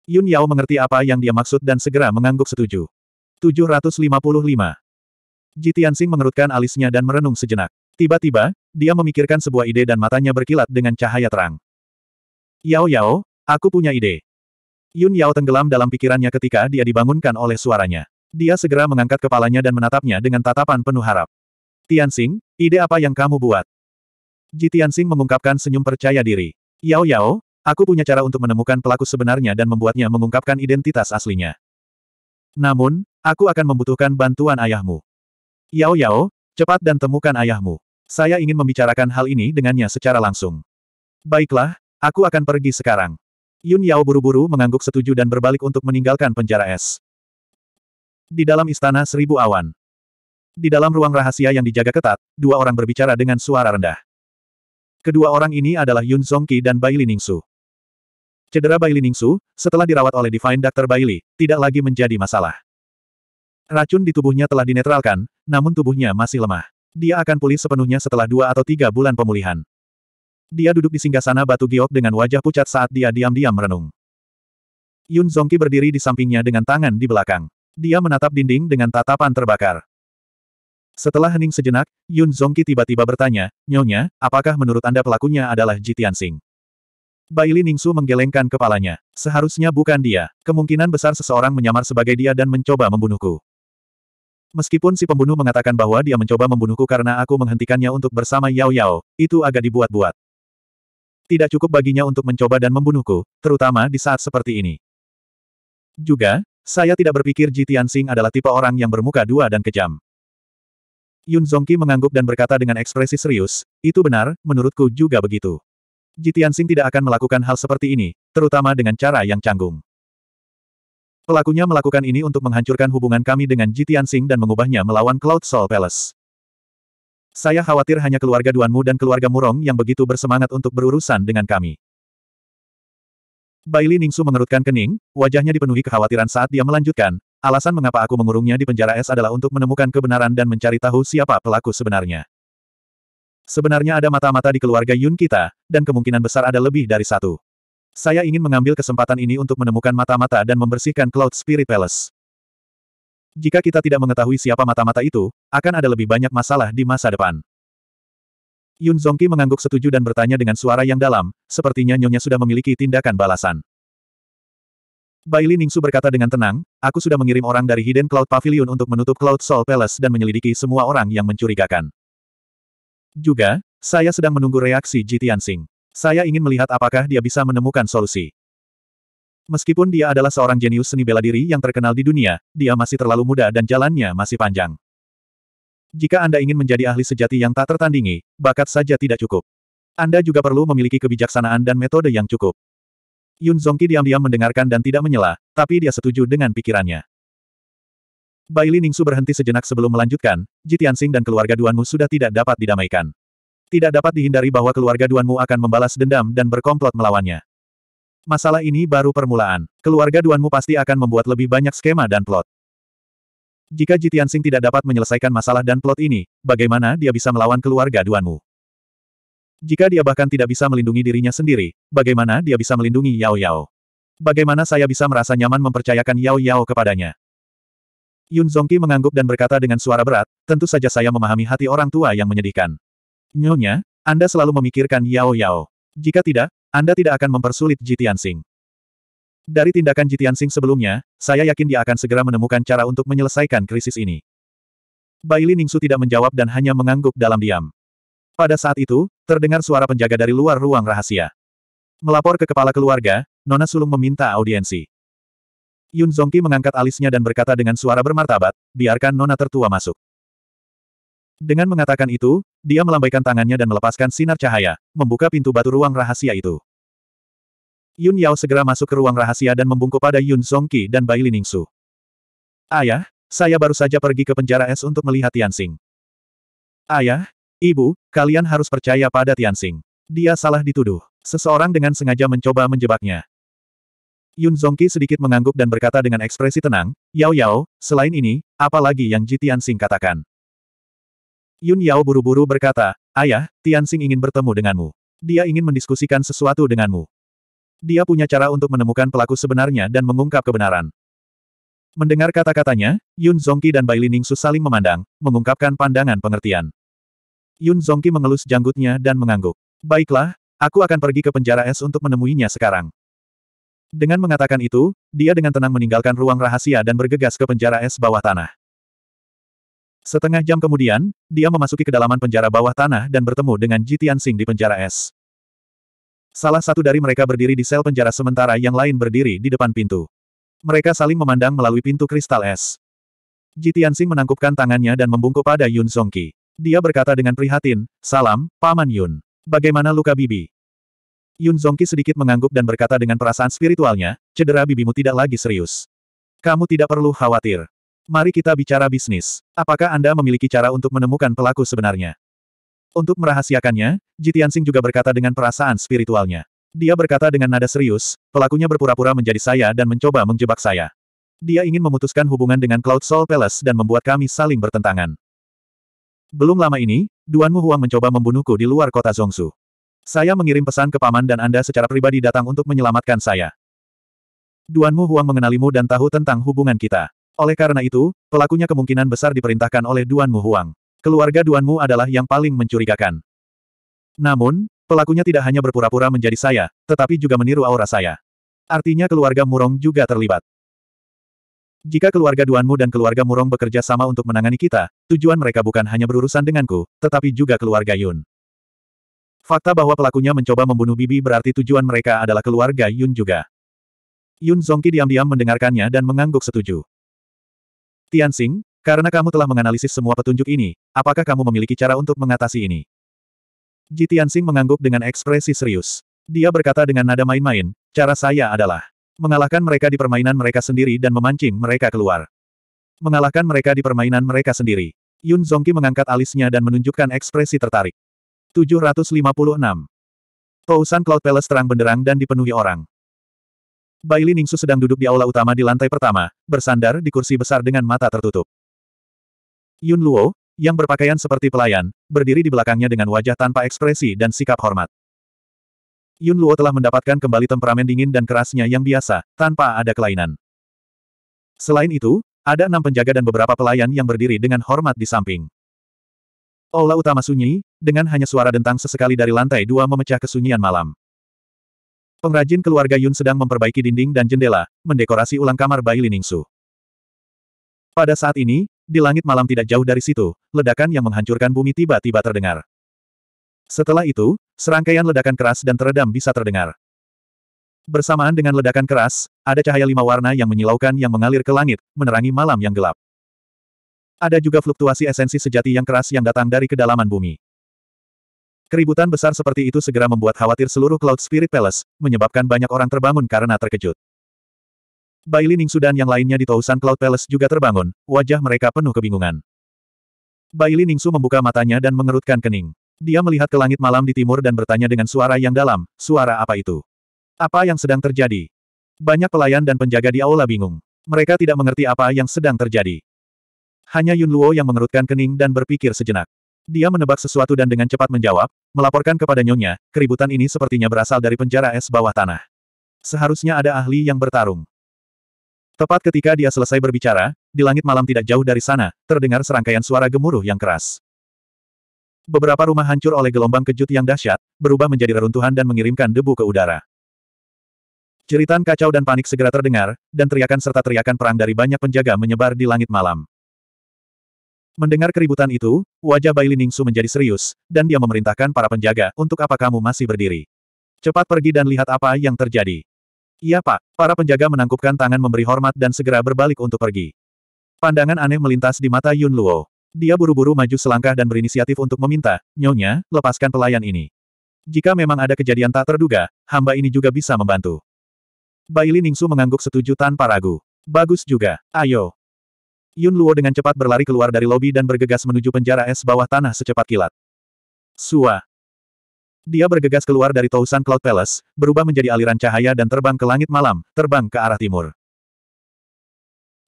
Yun Yao mengerti apa yang dia maksud dan segera mengangguk setuju. 755. Ji Tianxing mengerutkan alisnya dan merenung sejenak. Tiba-tiba, dia memikirkan sebuah ide dan matanya berkilat dengan cahaya terang. Yao Yao, aku punya ide. Yun Yao tenggelam dalam pikirannya ketika dia dibangunkan oleh suaranya. Dia segera mengangkat kepalanya dan menatapnya dengan tatapan penuh harap. Tianxing, ide apa yang kamu buat? Ji Tianxing mengungkapkan senyum percaya diri. Yao Yao, Aku punya cara untuk menemukan pelaku sebenarnya dan membuatnya mengungkapkan identitas aslinya. Namun, aku akan membutuhkan bantuan ayahmu. Yao Yao, cepat dan temukan ayahmu. Saya ingin membicarakan hal ini dengannya secara langsung. Baiklah, aku akan pergi sekarang. Yun Yao buru-buru mengangguk setuju dan berbalik untuk meninggalkan penjara es. Di dalam istana seribu awan. Di dalam ruang rahasia yang dijaga ketat, dua orang berbicara dengan suara rendah. Kedua orang ini adalah Yun Zongqi dan Bai Liningsu. Cedera Baili Ningsu, setelah dirawat oleh Divine Doctor Baili, tidak lagi menjadi masalah. Racun di tubuhnya telah dinetralkan, namun tubuhnya masih lemah. Dia akan pulih sepenuhnya setelah dua atau tiga bulan pemulihan. Dia duduk di singgasana batu giok dengan wajah pucat saat dia diam-diam merenung. Yun Zongki berdiri di sampingnya dengan tangan di belakang. Dia menatap dinding dengan tatapan terbakar. Setelah hening sejenak, Yun Zongki tiba-tiba bertanya, Nyonya, apakah menurut Anda pelakunya adalah Jitian Tianxing? Bai Li Ningsu menggelengkan kepalanya. Seharusnya bukan dia. Kemungkinan besar seseorang menyamar sebagai dia dan mencoba membunuhku. Meskipun si pembunuh mengatakan bahwa dia mencoba membunuhku karena aku menghentikannya untuk bersama Yao Yao, itu agak dibuat-buat. Tidak cukup baginya untuk mencoba dan membunuhku, terutama di saat seperti ini. Juga, saya tidak berpikir Ji Tianxing adalah tipe orang yang bermuka dua dan kejam. Yun Zongqi mengangguk dan berkata dengan ekspresi serius, itu benar, menurutku juga begitu. Jitiansing tidak akan melakukan hal seperti ini, terutama dengan cara yang canggung. Pelakunya melakukan ini untuk menghancurkan hubungan kami dengan Jitiansing dan mengubahnya melawan Cloud Soul Palace. Saya khawatir hanya keluarga Duanmu dan keluarga Murong yang begitu bersemangat untuk berurusan dengan kami. Baili Ningsu mengerutkan kening, wajahnya dipenuhi kekhawatiran saat dia melanjutkan, alasan mengapa aku mengurungnya di penjara es adalah untuk menemukan kebenaran dan mencari tahu siapa pelaku sebenarnya. Sebenarnya ada mata-mata di keluarga Yun kita, dan kemungkinan besar ada lebih dari satu. Saya ingin mengambil kesempatan ini untuk menemukan mata-mata dan membersihkan Cloud Spirit Palace. Jika kita tidak mengetahui siapa mata-mata itu, akan ada lebih banyak masalah di masa depan. Yun Zongki mengangguk setuju dan bertanya dengan suara yang dalam, sepertinya nyonya sudah memiliki tindakan balasan. Baili Ningsu berkata dengan tenang, aku sudah mengirim orang dari Hidden Cloud Pavilion untuk menutup Cloud Soul Palace dan menyelidiki semua orang yang mencurigakan. Juga, saya sedang menunggu reaksi Ji Tianxing. Saya ingin melihat apakah dia bisa menemukan solusi. Meskipun dia adalah seorang jenius seni bela diri yang terkenal di dunia, dia masih terlalu muda dan jalannya masih panjang. Jika Anda ingin menjadi ahli sejati yang tak tertandingi, bakat saja tidak cukup. Anda juga perlu memiliki kebijaksanaan dan metode yang cukup. Yun Zongki diam-diam mendengarkan dan tidak menyela, tapi dia setuju dengan pikirannya. Bai Li Ningsu berhenti sejenak sebelum melanjutkan, Jitiansing dan keluarga Duanmu sudah tidak dapat didamaikan. Tidak dapat dihindari bahwa keluarga Duanmu akan membalas dendam dan berkomplot melawannya. Masalah ini baru permulaan. Keluarga Duanmu pasti akan membuat lebih banyak skema dan plot. Jika Jitiansing tidak dapat menyelesaikan masalah dan plot ini, bagaimana dia bisa melawan keluarga Duanmu? Jika dia bahkan tidak bisa melindungi dirinya sendiri, bagaimana dia bisa melindungi Yao Yao? Bagaimana saya bisa merasa nyaman mempercayakan Yao Yao kepadanya? Yun Zongki mengangguk dan berkata dengan suara berat, tentu saja saya memahami hati orang tua yang menyedihkan. Nyonya, Anda selalu memikirkan Yao Yao. Jika tidak, Anda tidak akan mempersulit Jitian Sing. Dari tindakan Jitian Sing sebelumnya, saya yakin dia akan segera menemukan cara untuk menyelesaikan krisis ini. Baili Ningsu tidak menjawab dan hanya mengangguk dalam diam. Pada saat itu, terdengar suara penjaga dari luar ruang rahasia. Melapor ke kepala keluarga, Nona Sulung meminta audiensi. Yun Zongqi mengangkat alisnya dan berkata dengan suara bermartabat, biarkan nona tertua masuk. Dengan mengatakan itu, dia melambaikan tangannya dan melepaskan sinar cahaya, membuka pintu batu ruang rahasia itu. Yun Yao segera masuk ke ruang rahasia dan membungkuk pada Yun Zongqi dan Bai Liningsu. Ayah, saya baru saja pergi ke penjara es untuk melihat Tianxing. Ayah, ibu, kalian harus percaya pada Tianxing. Dia salah dituduh. Seseorang dengan sengaja mencoba menjebaknya. Yun Zongqi sedikit mengangguk dan berkata dengan ekspresi tenang, Yao Yao, selain ini, apa lagi yang Ji Tianxing katakan? Yun Yao buru-buru berkata, Ayah, Tianxing ingin bertemu denganmu. Dia ingin mendiskusikan sesuatu denganmu. Dia punya cara untuk menemukan pelaku sebenarnya dan mengungkap kebenaran. Mendengar kata-katanya, Yun Zongqi dan Bai Liningsu saling memandang, mengungkapkan pandangan pengertian. Yun Zongqi mengelus janggutnya dan mengangguk. Baiklah, aku akan pergi ke penjara es untuk menemuinya sekarang. Dengan mengatakan itu, dia dengan tenang meninggalkan ruang rahasia dan bergegas ke penjara es bawah tanah. Setengah jam kemudian, dia memasuki kedalaman penjara bawah tanah dan bertemu dengan Jitian Tianxing di penjara es. Salah satu dari mereka berdiri di sel penjara sementara yang lain berdiri di depan pintu. Mereka saling memandang melalui pintu kristal es. Jitian Tianxing menangkupkan tangannya dan membungkuk pada Yun Songki. Dia berkata dengan prihatin, Salam, Paman Yun. Bagaimana luka bibi? Yun Zongki sedikit mengangguk dan berkata dengan perasaan spiritualnya, cedera bibimu tidak lagi serius. Kamu tidak perlu khawatir. Mari kita bicara bisnis. Apakah Anda memiliki cara untuk menemukan pelaku sebenarnya? Untuk merahasiakannya, Sing juga berkata dengan perasaan spiritualnya. Dia berkata dengan nada serius, pelakunya berpura-pura menjadi saya dan mencoba menjebak saya. Dia ingin memutuskan hubungan dengan Cloud Soul Palace dan membuat kami saling bertentangan. Belum lama ini, Duan Mu Huang mencoba membunuhku di luar kota Zongsu. Saya mengirim pesan ke paman dan Anda secara pribadi datang untuk menyelamatkan saya. Duanmu Huang mengenalimu dan tahu tentang hubungan kita. Oleh karena itu, pelakunya kemungkinan besar diperintahkan oleh Duanmu Huang. Keluarga Duanmu adalah yang paling mencurigakan. Namun, pelakunya tidak hanya berpura-pura menjadi saya, tetapi juga meniru aura saya. Artinya keluarga Murong juga terlibat. Jika keluarga Duanmu dan keluarga Murong bekerja sama untuk menangani kita, tujuan mereka bukan hanya berurusan denganku, tetapi juga keluarga Yun. Fakta bahwa pelakunya mencoba membunuh Bibi berarti tujuan mereka adalah keluarga Yun juga. Yun Zongki diam-diam mendengarkannya dan mengangguk setuju. Tianxing, karena kamu telah menganalisis semua petunjuk ini, apakah kamu memiliki cara untuk mengatasi ini? Ji Tianxing mengangguk dengan ekspresi serius. Dia berkata dengan nada main-main, cara saya adalah mengalahkan mereka di permainan mereka sendiri dan memancing mereka keluar. Mengalahkan mereka di permainan mereka sendiri. Yun Zongki mengangkat alisnya dan menunjukkan ekspresi tertarik. 756. Tousan Cloud Palace terang benderang dan dipenuhi orang. Bailey Ningsu sedang duduk di aula utama di lantai pertama, bersandar di kursi besar dengan mata tertutup. Yun Luo, yang berpakaian seperti pelayan, berdiri di belakangnya dengan wajah tanpa ekspresi dan sikap hormat. Yun Luo telah mendapatkan kembali temperamen dingin dan kerasnya yang biasa, tanpa ada kelainan. Selain itu, ada enam penjaga dan beberapa pelayan yang berdiri dengan hormat di samping. Aula utama sunyi, dengan hanya suara dentang sesekali dari lantai dua memecah kesunyian malam. Pengrajin keluarga Yun sedang memperbaiki dinding dan jendela, mendekorasi ulang kamar bayi Liningsu. Pada saat ini, di langit malam tidak jauh dari situ, ledakan yang menghancurkan bumi tiba-tiba terdengar. Setelah itu, serangkaian ledakan keras dan teredam bisa terdengar. Bersamaan dengan ledakan keras, ada cahaya lima warna yang menyilaukan yang mengalir ke langit, menerangi malam yang gelap. Ada juga fluktuasi esensi sejati yang keras yang datang dari kedalaman bumi. Keributan besar seperti itu segera membuat khawatir seluruh Cloud Spirit Palace, menyebabkan banyak orang terbangun karena terkejut. Baili Ningsu dan yang lainnya di Tousan Cloud Palace juga terbangun, wajah mereka penuh kebingungan. Baili Ningsu membuka matanya dan mengerutkan kening. Dia melihat ke langit malam di timur dan bertanya dengan suara yang dalam, suara apa itu? Apa yang sedang terjadi? Banyak pelayan dan penjaga di aula bingung. Mereka tidak mengerti apa yang sedang terjadi. Hanya Yun Luo yang mengerutkan kening dan berpikir sejenak. Dia menebak sesuatu dan dengan cepat menjawab, melaporkan kepada Nyonya, keributan ini sepertinya berasal dari penjara es bawah tanah. Seharusnya ada ahli yang bertarung. Tepat ketika dia selesai berbicara, di langit malam tidak jauh dari sana, terdengar serangkaian suara gemuruh yang keras. Beberapa rumah hancur oleh gelombang kejut yang dahsyat, berubah menjadi reruntuhan dan mengirimkan debu ke udara. Jeritan kacau dan panik segera terdengar, dan teriakan serta teriakan perang dari banyak penjaga menyebar di langit malam. Mendengar keributan itu, wajah Bai Liningsu menjadi serius, dan dia memerintahkan para penjaga, untuk apa kamu masih berdiri? Cepat pergi dan lihat apa yang terjadi. Iya pak, para penjaga menangkupkan tangan memberi hormat dan segera berbalik untuk pergi. Pandangan aneh melintas di mata Yun Luo. Dia buru-buru maju selangkah dan berinisiatif untuk meminta, Nyonya, lepaskan pelayan ini. Jika memang ada kejadian tak terduga, hamba ini juga bisa membantu. Bai Liningsu mengangguk setuju tanpa ragu. Bagus juga, ayo, Yun Luo dengan cepat berlari keluar dari lobi dan bergegas menuju penjara es bawah tanah secepat kilat. Sua. Dia bergegas keluar dari Tousan Cloud Palace, berubah menjadi aliran cahaya dan terbang ke langit malam, terbang ke arah timur.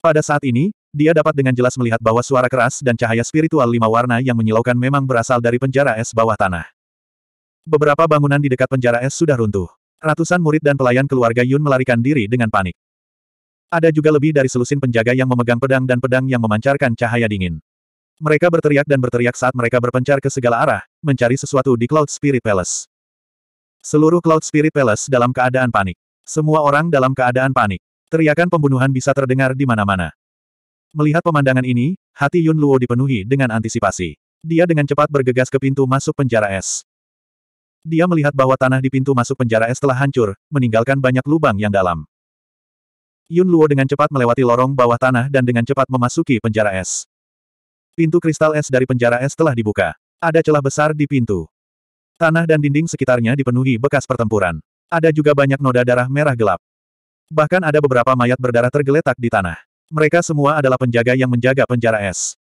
Pada saat ini, dia dapat dengan jelas melihat bahwa suara keras dan cahaya spiritual lima warna yang menyilaukan memang berasal dari penjara es bawah tanah. Beberapa bangunan di dekat penjara es sudah runtuh. Ratusan murid dan pelayan keluarga Yun melarikan diri dengan panik. Ada juga lebih dari selusin penjaga yang memegang pedang dan pedang yang memancarkan cahaya dingin. Mereka berteriak dan berteriak saat mereka berpencar ke segala arah, mencari sesuatu di Cloud Spirit Palace. Seluruh Cloud Spirit Palace dalam keadaan panik. Semua orang dalam keadaan panik. Teriakan pembunuhan bisa terdengar di mana-mana. Melihat pemandangan ini, hati Yun Luo dipenuhi dengan antisipasi. Dia dengan cepat bergegas ke pintu masuk penjara es. Dia melihat bahwa tanah di pintu masuk penjara es telah hancur, meninggalkan banyak lubang yang dalam. Yun Luo dengan cepat melewati lorong bawah tanah dan dengan cepat memasuki penjara es. Pintu kristal es dari penjara es telah dibuka. Ada celah besar di pintu. Tanah dan dinding sekitarnya dipenuhi bekas pertempuran. Ada juga banyak noda darah merah gelap. Bahkan ada beberapa mayat berdarah tergeletak di tanah. Mereka semua adalah penjaga yang menjaga penjara es.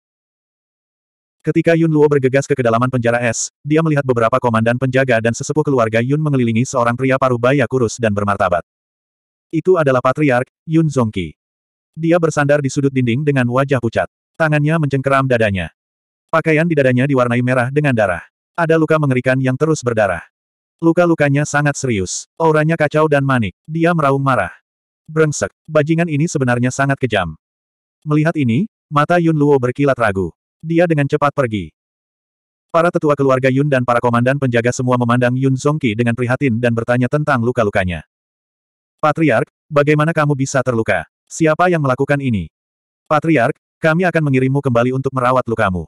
Ketika Yun Luo bergegas ke kedalaman penjara es, dia melihat beberapa komandan penjaga dan sesepuh keluarga Yun mengelilingi seorang pria paruh baya kurus dan bermartabat. Itu adalah Patriark, Yun Zongqi. Dia bersandar di sudut dinding dengan wajah pucat. Tangannya mencengkeram dadanya. Pakaian di dadanya diwarnai merah dengan darah. Ada luka mengerikan yang terus berdarah. Luka-lukanya sangat serius. Auranya kacau dan manik. Dia meraung marah. Brengsek, bajingan ini sebenarnya sangat kejam. Melihat ini, mata Yun Luo berkilat ragu. Dia dengan cepat pergi. Para tetua keluarga Yun dan para komandan penjaga semua memandang Yun Zongqi dengan prihatin dan bertanya tentang luka-lukanya. Patriark, bagaimana kamu bisa terluka? Siapa yang melakukan ini? Patriark, kami akan mengirimmu kembali untuk merawat lukamu.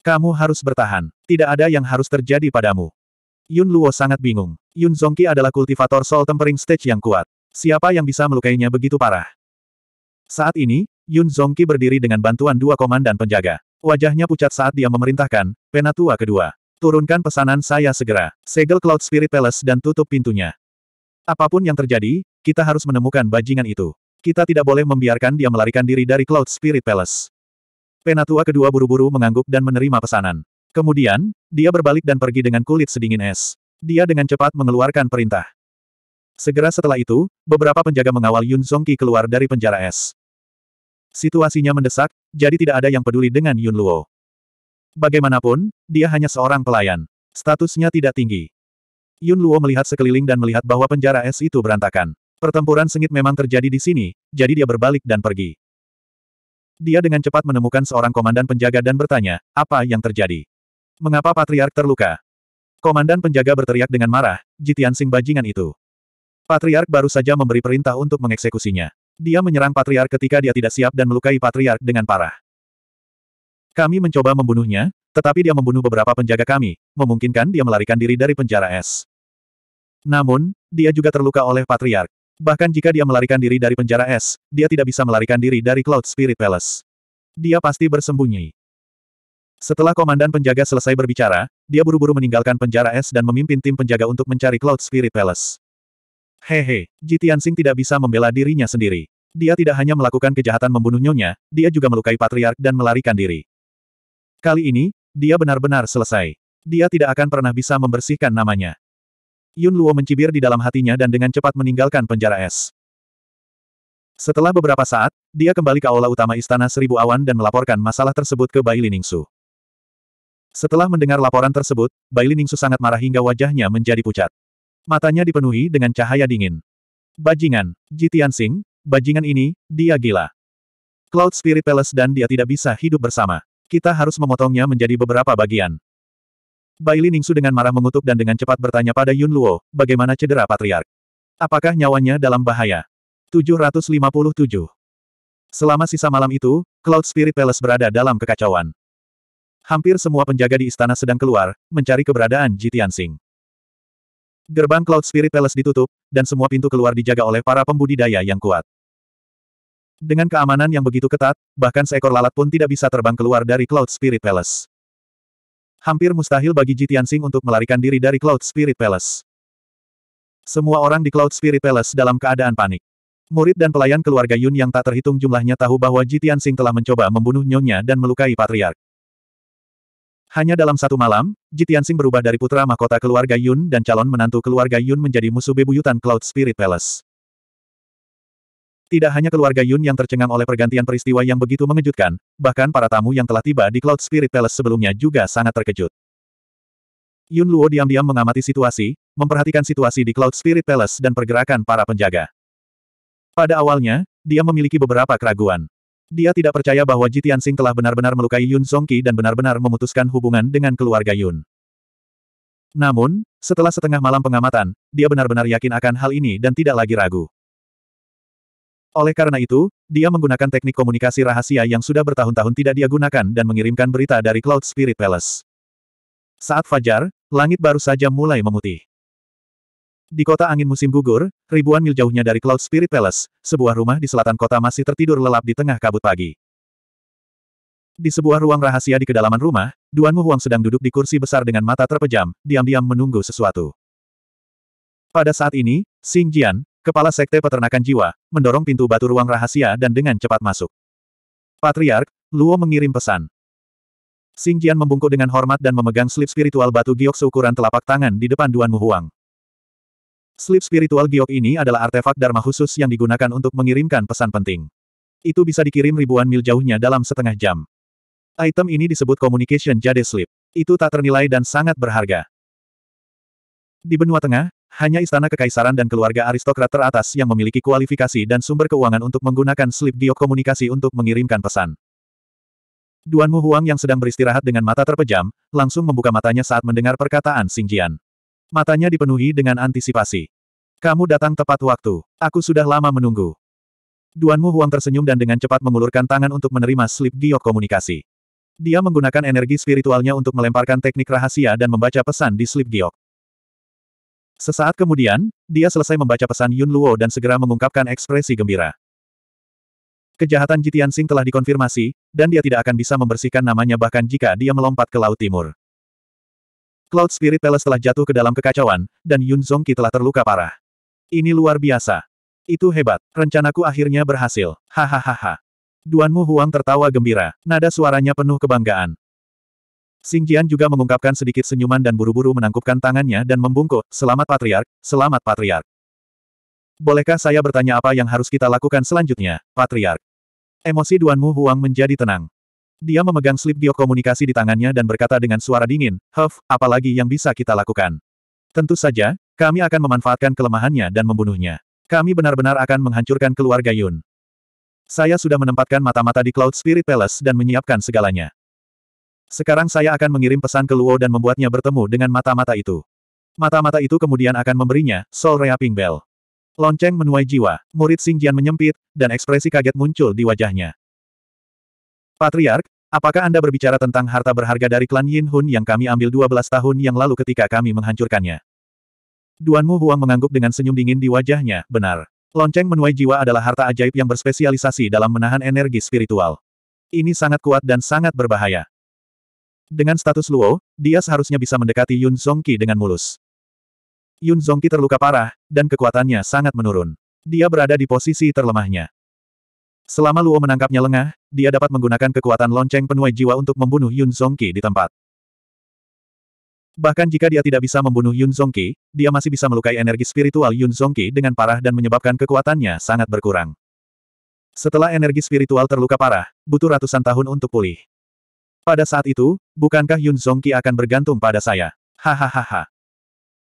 Kamu harus bertahan. Tidak ada yang harus terjadi padamu. Yun Luo sangat bingung. Yun Zongqi adalah kultivator Soul Tempering Stage yang kuat. Siapa yang bisa melukainya begitu parah? Saat ini, Yun Zongqi berdiri dengan bantuan dua komandan penjaga. Wajahnya pucat saat dia memerintahkan, penatua kedua. Turunkan pesanan saya segera. Segel Cloud Spirit Palace dan tutup pintunya. Apapun yang terjadi, kita harus menemukan bajingan itu. Kita tidak boleh membiarkan dia melarikan diri dari Cloud Spirit Palace. Penatua kedua buru-buru mengangguk dan menerima pesanan. Kemudian, dia berbalik dan pergi dengan kulit sedingin es. Dia dengan cepat mengeluarkan perintah. Segera setelah itu, beberapa penjaga mengawal Yun Zongqi keluar dari penjara es. Situasinya mendesak, jadi tidak ada yang peduli dengan Yun Luo. Bagaimanapun, dia hanya seorang pelayan. Statusnya tidak tinggi. Yun Luo melihat sekeliling dan melihat bahwa penjara es itu berantakan. Pertempuran sengit memang terjadi di sini, jadi dia berbalik dan pergi. Dia dengan cepat menemukan seorang komandan penjaga dan bertanya, apa yang terjadi? Mengapa Patriark terluka? Komandan penjaga berteriak dengan marah, Jitian Sing bajingan itu. Patriark baru saja memberi perintah untuk mengeksekusinya. Dia menyerang Patriark ketika dia tidak siap dan melukai Patriark dengan parah. Kami mencoba membunuhnya, tetapi dia membunuh beberapa penjaga kami, memungkinkan dia melarikan diri dari penjara es. Namun, dia juga terluka oleh Patriark. Bahkan jika dia melarikan diri dari penjara es, dia tidak bisa melarikan diri dari Cloud Spirit Palace. Dia pasti bersembunyi. Setelah komandan penjaga selesai berbicara, dia buru-buru meninggalkan penjara es dan memimpin tim penjaga untuk mencari Cloud Spirit Palace. Hehe, Ji tidak bisa membela dirinya sendiri. Dia tidak hanya melakukan kejahatan membunuh nyonya, dia juga melukai patriark dan melarikan diri. Kali ini, dia benar-benar selesai. Dia tidak akan pernah bisa membersihkan namanya. Yun Luo mencibir di dalam hatinya dan dengan cepat meninggalkan penjara es. Setelah beberapa saat, dia kembali ke aula utama Istana Seribu Awan dan melaporkan masalah tersebut ke Bai Liningsu. Setelah mendengar laporan tersebut, Bai Liningsu sangat marah hingga wajahnya menjadi pucat. Matanya dipenuhi dengan cahaya dingin. Bajingan, Jitian Sing, bajingan ini, dia gila. Cloud Spirit Palace dan dia tidak bisa hidup bersama. Kita harus memotongnya menjadi beberapa bagian. Bai Li Ningsu dengan marah mengutuk dan dengan cepat bertanya pada Yun Luo, bagaimana cedera patriark? Apakah nyawanya dalam bahaya? 757. Selama sisa malam itu, Cloud Spirit Palace berada dalam kekacauan. Hampir semua penjaga di istana sedang keluar, mencari keberadaan Jitian Sing. Gerbang Cloud Spirit Palace ditutup, dan semua pintu keluar dijaga oleh para pembudidaya yang kuat. Dengan keamanan yang begitu ketat, bahkan seekor lalat pun tidak bisa terbang keluar dari Cloud Spirit Palace. Hampir mustahil bagi Ji untuk melarikan diri dari Cloud Spirit Palace. Semua orang di Cloud Spirit Palace dalam keadaan panik. Murid dan pelayan keluarga Yun yang tak terhitung jumlahnya tahu bahwa Ji telah mencoba membunuh nyonya dan melukai patriark. Hanya dalam satu malam, Ji berubah dari putra mahkota keluarga Yun dan calon menantu keluarga Yun menjadi musuh bebuyutan Cloud Spirit Palace. Tidak hanya keluarga Yun yang tercengang oleh pergantian peristiwa yang begitu mengejutkan, bahkan para tamu yang telah tiba di Cloud Spirit Palace sebelumnya juga sangat terkejut. Yun Luo diam-diam mengamati situasi, memperhatikan situasi di Cloud Spirit Palace dan pergerakan para penjaga. Pada awalnya, dia memiliki beberapa keraguan. Dia tidak percaya bahwa Jitian Sing telah benar-benar melukai Yun Songki dan benar-benar memutuskan hubungan dengan keluarga Yun. Namun, setelah setengah malam pengamatan, dia benar-benar yakin akan hal ini dan tidak lagi ragu. Oleh karena itu, dia menggunakan teknik komunikasi rahasia yang sudah bertahun-tahun tidak dia gunakan dan mengirimkan berita dari Cloud Spirit Palace. Saat fajar, langit baru saja mulai memutih. Di kota angin musim gugur, ribuan mil jauhnya dari Cloud Spirit Palace, sebuah rumah di selatan kota masih tertidur lelap di tengah kabut pagi. Di sebuah ruang rahasia di kedalaman rumah, Duan Mu Huang sedang duduk di kursi besar dengan mata terpejam, diam-diam menunggu sesuatu. Pada saat ini, Xing Jian, kepala sekte peternakan jiwa, mendorong pintu batu ruang rahasia dan dengan cepat masuk. Patriark, Luo mengirim pesan. Xing Jian membungkuk dengan hormat dan memegang slip spiritual batu giok seukuran telapak tangan di depan Duan Muhuang. Slip spiritual giok ini adalah artefak dharma khusus yang digunakan untuk mengirimkan pesan penting. Itu bisa dikirim ribuan mil jauhnya dalam setengah jam. Item ini disebut Communication Jade Slip. Itu tak ternilai dan sangat berharga. Di benua tengah, hanya istana kekaisaran dan keluarga aristokrat teratas yang memiliki kualifikasi dan sumber keuangan untuk menggunakan slip giok komunikasi untuk mengirimkan pesan. Duan Mu Huang yang sedang beristirahat dengan mata terpejam, langsung membuka matanya saat mendengar perkataan Xing Jian. Matanya dipenuhi dengan antisipasi. Kamu datang tepat waktu. Aku sudah lama menunggu. Duan Mu Huang tersenyum dan dengan cepat mengulurkan tangan untuk menerima slip giok komunikasi. Dia menggunakan energi spiritualnya untuk melemparkan teknik rahasia dan membaca pesan di slip giok. Sesaat kemudian, dia selesai membaca pesan Yun Luo dan segera mengungkapkan ekspresi gembira. Kejahatan Jitian Sing telah dikonfirmasi, dan dia tidak akan bisa membersihkan namanya bahkan jika dia melompat ke Laut Timur. Cloud Spirit Palace telah jatuh ke dalam kekacauan, dan Yun Zongqi telah terluka parah. Ini luar biasa. Itu hebat. Rencanaku akhirnya berhasil. Hahaha. Duanmu Huang tertawa gembira. Nada suaranya penuh kebanggaan. Xing Jian juga mengungkapkan sedikit senyuman dan buru-buru menangkupkan tangannya dan membungkuk, selamat Patriark, selamat Patriark. Bolehkah saya bertanya apa yang harus kita lakukan selanjutnya, Patriark? Emosi Duanmu Huang menjadi tenang. Dia memegang slip giok komunikasi di tangannya dan berkata dengan suara dingin, Huff, apalagi yang bisa kita lakukan? Tentu saja, kami akan memanfaatkan kelemahannya dan membunuhnya. Kami benar-benar akan menghancurkan keluarga Yun. Saya sudah menempatkan mata-mata di Cloud Spirit Palace dan menyiapkan segalanya. Sekarang saya akan mengirim pesan ke Luo dan membuatnya bertemu dengan mata-mata itu. Mata-mata itu kemudian akan memberinya, Sol Reaping Bell. Lonceng menuai jiwa, murid Singjian menyempit, dan ekspresi kaget muncul di wajahnya. Patriark, apakah Anda berbicara tentang harta berharga dari klan Yin Hun yang kami ambil 12 tahun yang lalu ketika kami menghancurkannya? Duan Mu Huang mengangguk dengan senyum dingin di wajahnya, benar. Lonceng menuai jiwa adalah harta ajaib yang berspesialisasi dalam menahan energi spiritual. Ini sangat kuat dan sangat berbahaya. Dengan status Luo, dia seharusnya bisa mendekati Yun Zongqi dengan mulus. Yun Zongqi terluka parah, dan kekuatannya sangat menurun. Dia berada di posisi terlemahnya. Selama Luo menangkapnya lengah, dia dapat menggunakan kekuatan lonceng penuai jiwa untuk membunuh Yun Zongqi di tempat. Bahkan jika dia tidak bisa membunuh Yun Zongqi, dia masih bisa melukai energi spiritual Yun Zongqi dengan parah dan menyebabkan kekuatannya sangat berkurang. Setelah energi spiritual terluka parah, butuh ratusan tahun untuk pulih. Pada saat itu, bukankah Yun Zongqi akan bergantung pada saya? Hahaha.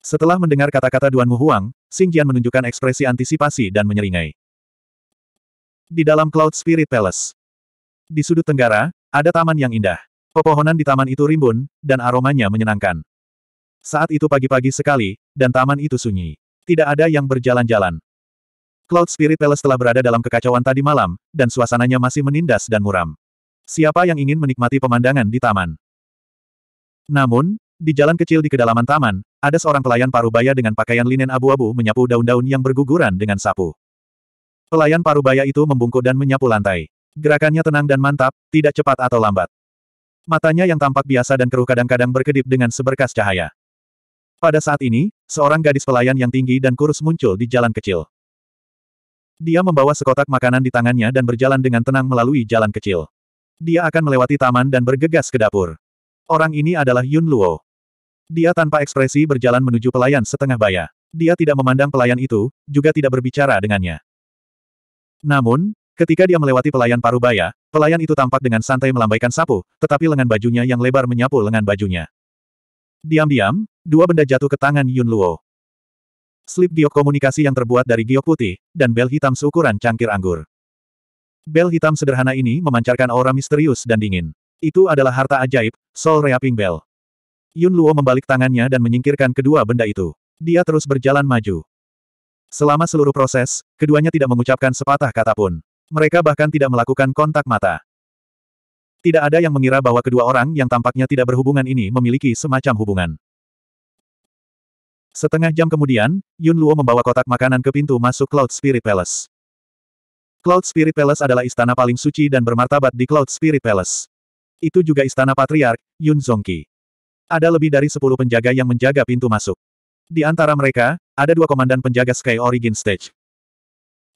Setelah mendengar kata-kata Duan Mu Huang, Xing Jian menunjukkan ekspresi antisipasi dan menyeringai. Di dalam Cloud Spirit Palace. Di sudut tenggara, ada taman yang indah. Pepohonan di taman itu rimbun, dan aromanya menyenangkan. Saat itu pagi-pagi sekali, dan taman itu sunyi. Tidak ada yang berjalan-jalan. Cloud Spirit Palace telah berada dalam kekacauan tadi malam, dan suasananya masih menindas dan muram. Siapa yang ingin menikmati pemandangan di taman? Namun, di jalan kecil di kedalaman taman, ada seorang pelayan parubaya dengan pakaian linen abu-abu menyapu daun-daun yang berguguran dengan sapu. Pelayan parubaya itu membungkuk dan menyapu lantai. Gerakannya tenang dan mantap, tidak cepat atau lambat. Matanya yang tampak biasa dan keruh kadang-kadang berkedip dengan seberkas cahaya. Pada saat ini, seorang gadis pelayan yang tinggi dan kurus muncul di jalan kecil. Dia membawa sekotak makanan di tangannya dan berjalan dengan tenang melalui jalan kecil. Dia akan melewati taman dan bergegas ke dapur. Orang ini adalah Yun Luo. Dia tanpa ekspresi berjalan menuju pelayan setengah baya. Dia tidak memandang pelayan itu, juga tidak berbicara dengannya. Namun, ketika dia melewati pelayan paruh baya, pelayan itu tampak dengan santai melambaikan sapu, tetapi lengan bajunya yang lebar menyapu lengan bajunya. Diam-diam, dua benda jatuh ke tangan Yun Luo. Slip giok komunikasi yang terbuat dari giok putih, dan bel hitam seukuran cangkir anggur. Bel hitam sederhana ini memancarkan aura misterius dan dingin. Itu adalah harta ajaib, Soul Reaping Bell. Yun Luo membalik tangannya dan menyingkirkan kedua benda itu. Dia terus berjalan maju. Selama seluruh proses, keduanya tidak mengucapkan sepatah kata pun. Mereka bahkan tidak melakukan kontak mata. Tidak ada yang mengira bahwa kedua orang yang tampaknya tidak berhubungan ini memiliki semacam hubungan. Setengah jam kemudian, Yun Luo membawa kotak makanan ke pintu masuk Cloud Spirit Palace. Cloud Spirit Palace adalah istana paling suci dan bermartabat di Cloud Spirit Palace. Itu juga istana patriark, Yun Zongqi. Ada lebih dari 10 penjaga yang menjaga pintu masuk. Di antara mereka, ada dua komandan penjaga Sky Origin Stage.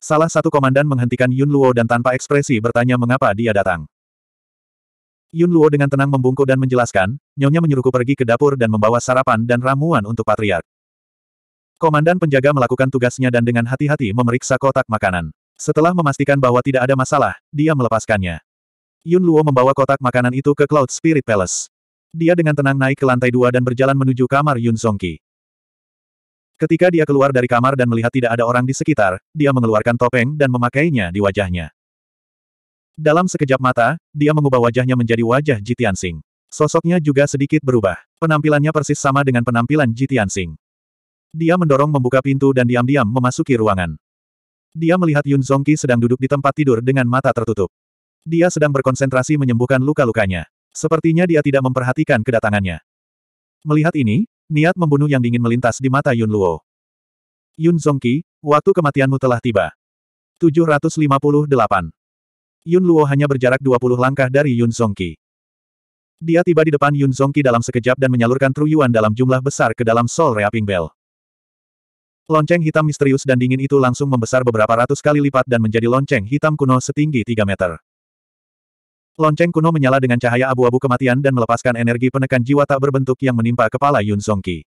Salah satu komandan menghentikan Yun Luo dan tanpa ekspresi bertanya mengapa dia datang. Yun Luo dengan tenang membungkuk dan menjelaskan, nyonya menyuruhku pergi ke dapur dan membawa sarapan dan ramuan untuk patriark. Komandan penjaga melakukan tugasnya dan dengan hati-hati memeriksa kotak makanan. Setelah memastikan bahwa tidak ada masalah, dia melepaskannya. Yun Luo membawa kotak makanan itu ke Cloud Spirit Palace. Dia dengan tenang naik ke lantai dua dan berjalan menuju kamar Yun Songki. Ketika dia keluar dari kamar dan melihat tidak ada orang di sekitar, dia mengeluarkan topeng dan memakainya di wajahnya. Dalam sekejap mata, dia mengubah wajahnya menjadi wajah Jitian Sing. Sosoknya juga sedikit berubah. Penampilannya persis sama dengan penampilan Jitian Sing. Dia mendorong membuka pintu dan diam-diam memasuki ruangan. Dia melihat Yun Zongqi sedang duduk di tempat tidur dengan mata tertutup. Dia sedang berkonsentrasi menyembuhkan luka-lukanya. Sepertinya dia tidak memperhatikan kedatangannya. Melihat ini, niat membunuh yang dingin melintas di mata Yun Luo. Yun Zongqi, waktu kematianmu telah tiba. 758. Yun Luo hanya berjarak 20 langkah dari Yun Zongqi. Dia tiba di depan Yun Zongqi dalam sekejap dan menyalurkan truyuan dalam jumlah besar ke dalam Sol Reaping Bell. Lonceng hitam misterius dan dingin itu langsung membesar beberapa ratus kali lipat dan menjadi lonceng hitam kuno setinggi 3 meter. Lonceng kuno menyala dengan cahaya abu-abu kematian dan melepaskan energi penekan jiwa tak berbentuk yang menimpa kepala Yun Zongqi.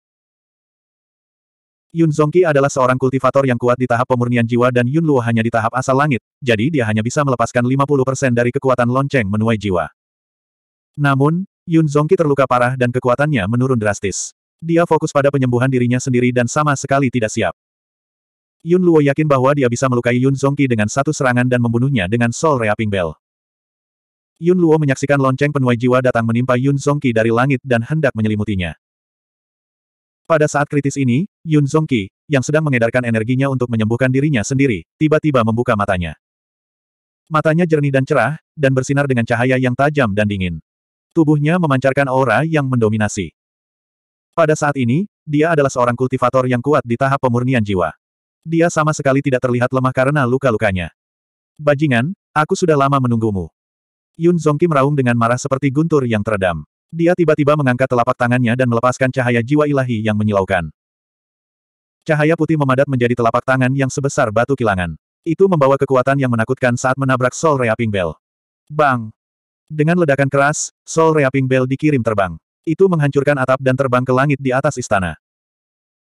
Yun Zongqi adalah seorang kultivator yang kuat di tahap pemurnian jiwa dan Yun Luo hanya di tahap asal langit, jadi dia hanya bisa melepaskan 50% dari kekuatan lonceng menuai jiwa. Namun, Yun Zongqi terluka parah dan kekuatannya menurun drastis. Dia fokus pada penyembuhan dirinya sendiri dan sama sekali tidak siap. Yun Luo yakin bahwa dia bisa melukai Yun Zongqi dengan satu serangan dan membunuhnya dengan Soul Reaping Bell. Yun Luo menyaksikan lonceng penuai jiwa datang menimpa Yun Zongqi dari langit dan hendak menyelimutinya. Pada saat kritis ini, Yun Zongqi, yang sedang mengedarkan energinya untuk menyembuhkan dirinya sendiri, tiba-tiba membuka matanya. Matanya jernih dan cerah, dan bersinar dengan cahaya yang tajam dan dingin. Tubuhnya memancarkan aura yang mendominasi. Pada saat ini, dia adalah seorang kultivator yang kuat di tahap pemurnian jiwa. Dia sama sekali tidak terlihat lemah karena luka-lukanya. Bajingan, aku sudah lama menunggumu. Yun Zongki meraung dengan marah seperti guntur yang teredam. Dia tiba-tiba mengangkat telapak tangannya dan melepaskan cahaya jiwa ilahi yang menyilaukan. Cahaya putih memadat menjadi telapak tangan yang sebesar batu kilangan. Itu membawa kekuatan yang menakutkan saat menabrak Sol Reaping Bell. Bang! Dengan ledakan keras, Sol Reaping Bell dikirim terbang. Itu menghancurkan atap dan terbang ke langit di atas istana.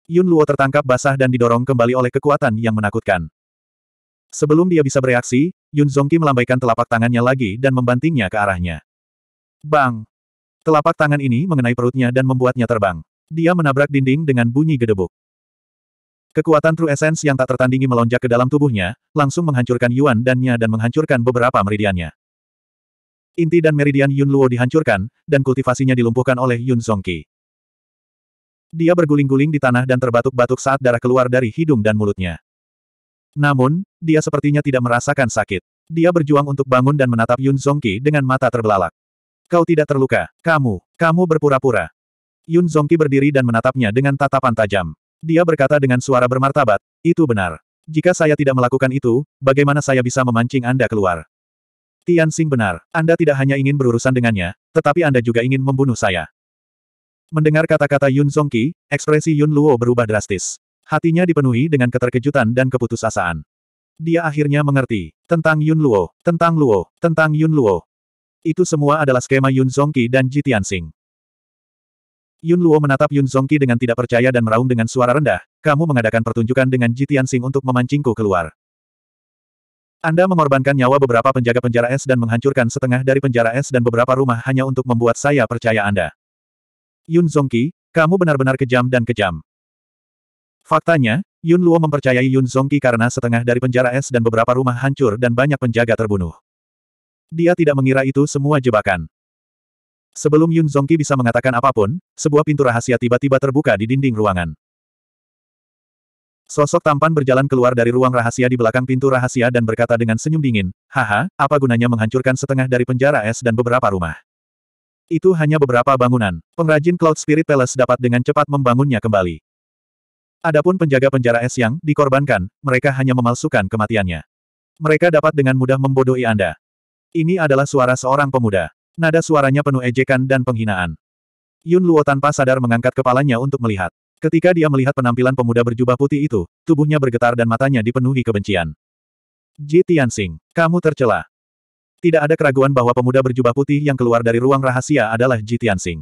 Yun Luo tertangkap basah dan didorong kembali oleh kekuatan yang menakutkan. Sebelum dia bisa bereaksi, Yun Zongki melambaikan telapak tangannya lagi dan membantingnya ke arahnya. Bang! Telapak tangan ini mengenai perutnya dan membuatnya terbang. Dia menabrak dinding dengan bunyi gedebuk. Kekuatan True Essence yang tak tertandingi melonjak ke dalam tubuhnya, langsung menghancurkan Yuan dannya dan menghancurkan beberapa meridiannya inti dan meridian Yun Luo dihancurkan, dan kultivasinya dilumpuhkan oleh Yun Zongqi. Dia berguling-guling di tanah dan terbatuk-batuk saat darah keluar dari hidung dan mulutnya. Namun, dia sepertinya tidak merasakan sakit. Dia berjuang untuk bangun dan menatap Yun Zongqi dengan mata terbelalak. Kau tidak terluka, kamu, kamu berpura-pura. Yun Zongqi berdiri dan menatapnya dengan tatapan tajam. Dia berkata dengan suara bermartabat, itu benar. Jika saya tidak melakukan itu, bagaimana saya bisa memancing Anda keluar? Tian Xing benar, Anda tidak hanya ingin berurusan dengannya, tetapi Anda juga ingin membunuh saya. Mendengar kata-kata Yun Zongqi, ekspresi Yun Luo berubah drastis. Hatinya dipenuhi dengan keterkejutan dan keputusasaan. Dia akhirnya mengerti, tentang Yun Luo, tentang Luo, tentang Yun Luo. Itu semua adalah skema Yun Zongqi dan Ji Tianxing. Yun Luo menatap Yun Zongqi dengan tidak percaya dan meraung dengan suara rendah, kamu mengadakan pertunjukan dengan Ji Tianxing untuk memancingku keluar. Anda mengorbankan nyawa beberapa penjaga penjara es dan menghancurkan setengah dari penjara es dan beberapa rumah hanya untuk membuat saya percaya Anda. Yun Zongqi, kamu benar-benar kejam dan kejam. Faktanya, Yun Luo mempercayai Yun Zongqi karena setengah dari penjara es dan beberapa rumah hancur dan banyak penjaga terbunuh. Dia tidak mengira itu semua jebakan. Sebelum Yun Zongqi bisa mengatakan apapun, sebuah pintu rahasia tiba-tiba terbuka di dinding ruangan. Sosok tampan berjalan keluar dari ruang rahasia di belakang pintu rahasia dan berkata dengan senyum dingin, Haha, apa gunanya menghancurkan setengah dari penjara es dan beberapa rumah? Itu hanya beberapa bangunan. Pengrajin Cloud Spirit Palace dapat dengan cepat membangunnya kembali. Adapun penjaga penjara es yang dikorbankan, mereka hanya memalsukan kematiannya. Mereka dapat dengan mudah membodohi Anda. Ini adalah suara seorang pemuda. Nada suaranya penuh ejekan dan penghinaan. Yun Luo tanpa sadar mengangkat kepalanya untuk melihat. Ketika dia melihat penampilan pemuda berjubah putih itu, tubuhnya bergetar dan matanya dipenuhi kebencian. Ji Tianxing, kamu tercela. Tidak ada keraguan bahwa pemuda berjubah putih yang keluar dari ruang rahasia adalah Ji Tianxing.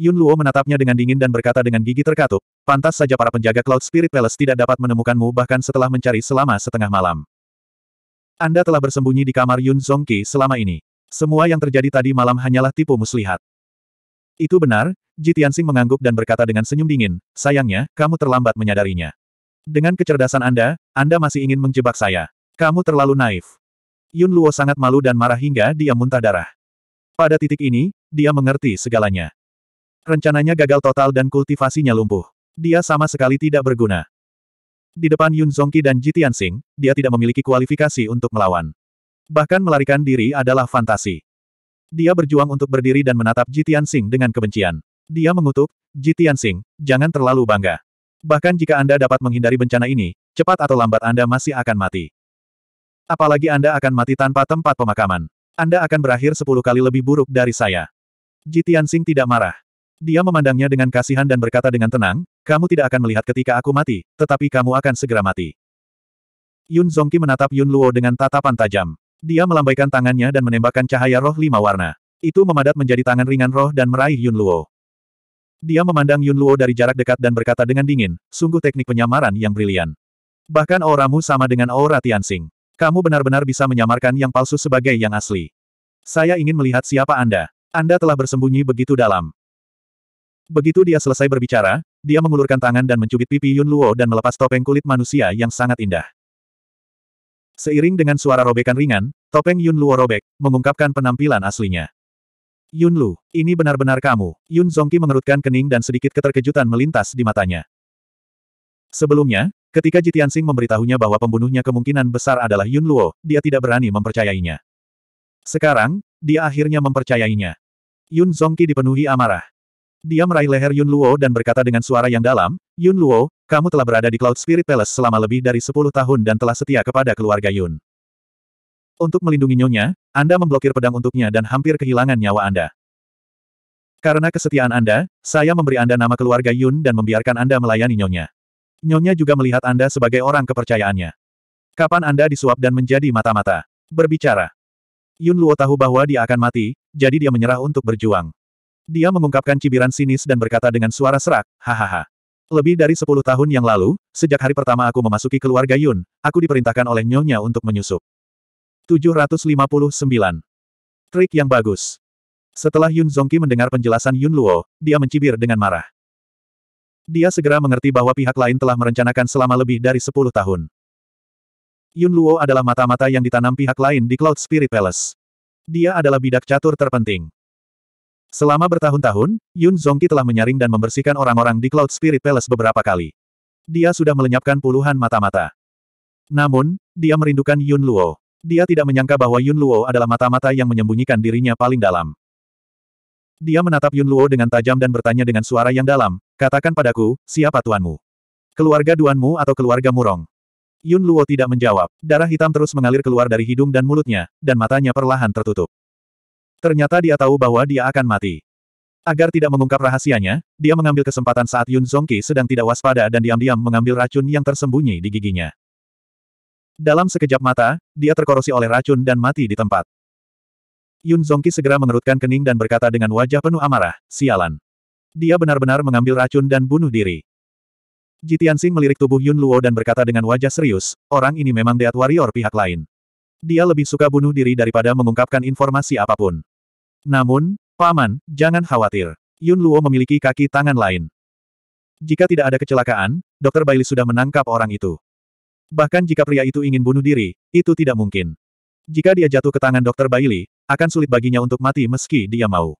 Yun Luo menatapnya dengan dingin dan berkata dengan gigi terkatup, pantas saja para penjaga Cloud Spirit Palace tidak dapat menemukanmu bahkan setelah mencari selama setengah malam. Anda telah bersembunyi di kamar Yun Zongqi selama ini. Semua yang terjadi tadi malam hanyalah tipu muslihat. Itu benar, Jitiansing mengangguk dan berkata dengan senyum dingin, sayangnya, kamu terlambat menyadarinya. Dengan kecerdasan Anda, Anda masih ingin menjebak saya. Kamu terlalu naif. Yun Luo sangat malu dan marah hingga dia muntah darah. Pada titik ini, dia mengerti segalanya. Rencananya gagal total dan kultivasinya lumpuh. Dia sama sekali tidak berguna. Di depan Yun Zongqi dan Jitiansing, dia tidak memiliki kualifikasi untuk melawan. Bahkan melarikan diri adalah fantasi. Dia berjuang untuk berdiri dan menatap Jitian Sing dengan kebencian. Dia mengutuk, Jitian Sing, jangan terlalu bangga. Bahkan jika Anda dapat menghindari bencana ini, cepat atau lambat Anda masih akan mati. Apalagi Anda akan mati tanpa tempat pemakaman. Anda akan berakhir sepuluh kali lebih buruk dari saya. Jitian Sing tidak marah. Dia memandangnya dengan kasihan dan berkata dengan tenang, kamu tidak akan melihat ketika aku mati, tetapi kamu akan segera mati. Yun Zongqi menatap Yun Luo dengan tatapan tajam. Dia melambaikan tangannya dan menembakkan cahaya roh lima warna. Itu memadat menjadi tangan ringan roh dan meraih Yun Luo. Dia memandang Yun Luo dari jarak dekat dan berkata dengan dingin, sungguh teknik penyamaran yang brilian. Bahkan auramu sama dengan aura Tianxing. Kamu benar-benar bisa menyamarkan yang palsu sebagai yang asli. Saya ingin melihat siapa Anda. Anda telah bersembunyi begitu dalam. Begitu dia selesai berbicara, dia mengulurkan tangan dan mencubit pipi Yun Luo dan melepas topeng kulit manusia yang sangat indah. Seiring dengan suara robekan ringan, topeng Yun Luo robek, mengungkapkan penampilan aslinya. Yun Lu, ini benar-benar kamu. Yun Zongki mengerutkan kening dan sedikit keterkejutan melintas di matanya. Sebelumnya, ketika Jitian Sing memberitahunya bahwa pembunuhnya kemungkinan besar adalah Yun Luo, dia tidak berani mempercayainya. Sekarang, dia akhirnya mempercayainya. Yun Zongki dipenuhi amarah. Dia meraih leher Yun Luo dan berkata dengan suara yang dalam, Yun Luo, kamu telah berada di Cloud Spirit Palace selama lebih dari 10 tahun dan telah setia kepada keluarga Yun. Untuk melindungi Nyonya, Anda memblokir pedang untuknya dan hampir kehilangan nyawa Anda. Karena kesetiaan Anda, saya memberi Anda nama keluarga Yun dan membiarkan Anda melayani Nyonya. Nyonya juga melihat Anda sebagai orang kepercayaannya. Kapan Anda disuap dan menjadi mata-mata? Berbicara. Yun Luo tahu bahwa dia akan mati, jadi dia menyerah untuk berjuang. Dia mengungkapkan cibiran sinis dan berkata dengan suara serak, hahaha. Lebih dari sepuluh tahun yang lalu, sejak hari pertama aku memasuki keluarga Yun, aku diperintahkan oleh Nyonya untuk menyusup. 759. Trik yang bagus. Setelah Yun Zongki mendengar penjelasan Yun Luo, dia mencibir dengan marah. Dia segera mengerti bahwa pihak lain telah merencanakan selama lebih dari sepuluh tahun. Yun Luo adalah mata-mata yang ditanam pihak lain di Cloud Spirit Palace. Dia adalah bidak catur terpenting. Selama bertahun-tahun, Yun Zongqi telah menyaring dan membersihkan orang-orang di Cloud Spirit Palace beberapa kali. Dia sudah melenyapkan puluhan mata-mata. Namun, dia merindukan Yun Luo. Dia tidak menyangka bahwa Yun Luo adalah mata-mata yang menyembunyikan dirinya paling dalam. Dia menatap Yun Luo dengan tajam dan bertanya dengan suara yang dalam, katakan padaku, siapa tuanmu? Keluarga Duanmu atau keluarga Murong? Yun Luo tidak menjawab, darah hitam terus mengalir keluar dari hidung dan mulutnya, dan matanya perlahan tertutup. Ternyata dia tahu bahwa dia akan mati. Agar tidak mengungkap rahasianya, dia mengambil kesempatan saat Yun Zongqi sedang tidak waspada dan diam-diam mengambil racun yang tersembunyi di giginya. Dalam sekejap mata, dia terkorosi oleh racun dan mati di tempat. Yun Zongqi segera mengerutkan kening dan berkata dengan wajah penuh amarah, sialan. Dia benar-benar mengambil racun dan bunuh diri. Jitian Sing melirik tubuh Yun Luo dan berkata dengan wajah serius, orang ini memang Death Warrior pihak lain. Dia lebih suka bunuh diri daripada mengungkapkan informasi apapun. Namun, Paman, jangan khawatir. Yun Luo memiliki kaki tangan lain. Jika tidak ada kecelakaan, Dr. Bailey sudah menangkap orang itu. Bahkan jika pria itu ingin bunuh diri, itu tidak mungkin. Jika dia jatuh ke tangan Dr. Bailey, akan sulit baginya untuk mati meski dia mau.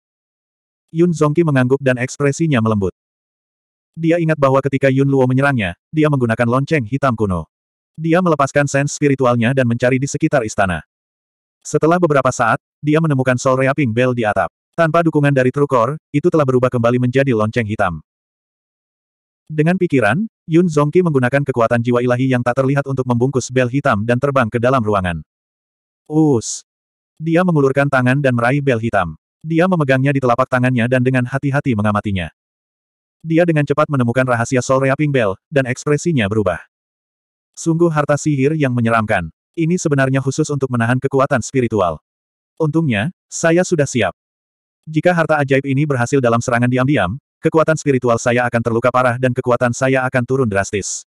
Yun Zongki mengangguk dan ekspresinya melembut. Dia ingat bahwa ketika Yun Luo menyerangnya, dia menggunakan lonceng hitam kuno. Dia melepaskan sens spiritualnya dan mencari di sekitar istana. Setelah beberapa saat, dia menemukan Sol Reaping Bell di atap. Tanpa dukungan dari Trukor, itu telah berubah kembali menjadi lonceng hitam. Dengan pikiran, Yun Zongqi menggunakan kekuatan jiwa ilahi yang tak terlihat untuk membungkus bel hitam dan terbang ke dalam ruangan. Us! Dia mengulurkan tangan dan meraih bel hitam. Dia memegangnya di telapak tangannya dan dengan hati-hati mengamatinya. Dia dengan cepat menemukan rahasia Sol Reaping Bell, dan ekspresinya berubah. Sungguh harta sihir yang menyeramkan. Ini sebenarnya khusus untuk menahan kekuatan spiritual. Untungnya, saya sudah siap. Jika harta ajaib ini berhasil dalam serangan diam-diam, kekuatan spiritual saya akan terluka parah dan kekuatan saya akan turun drastis.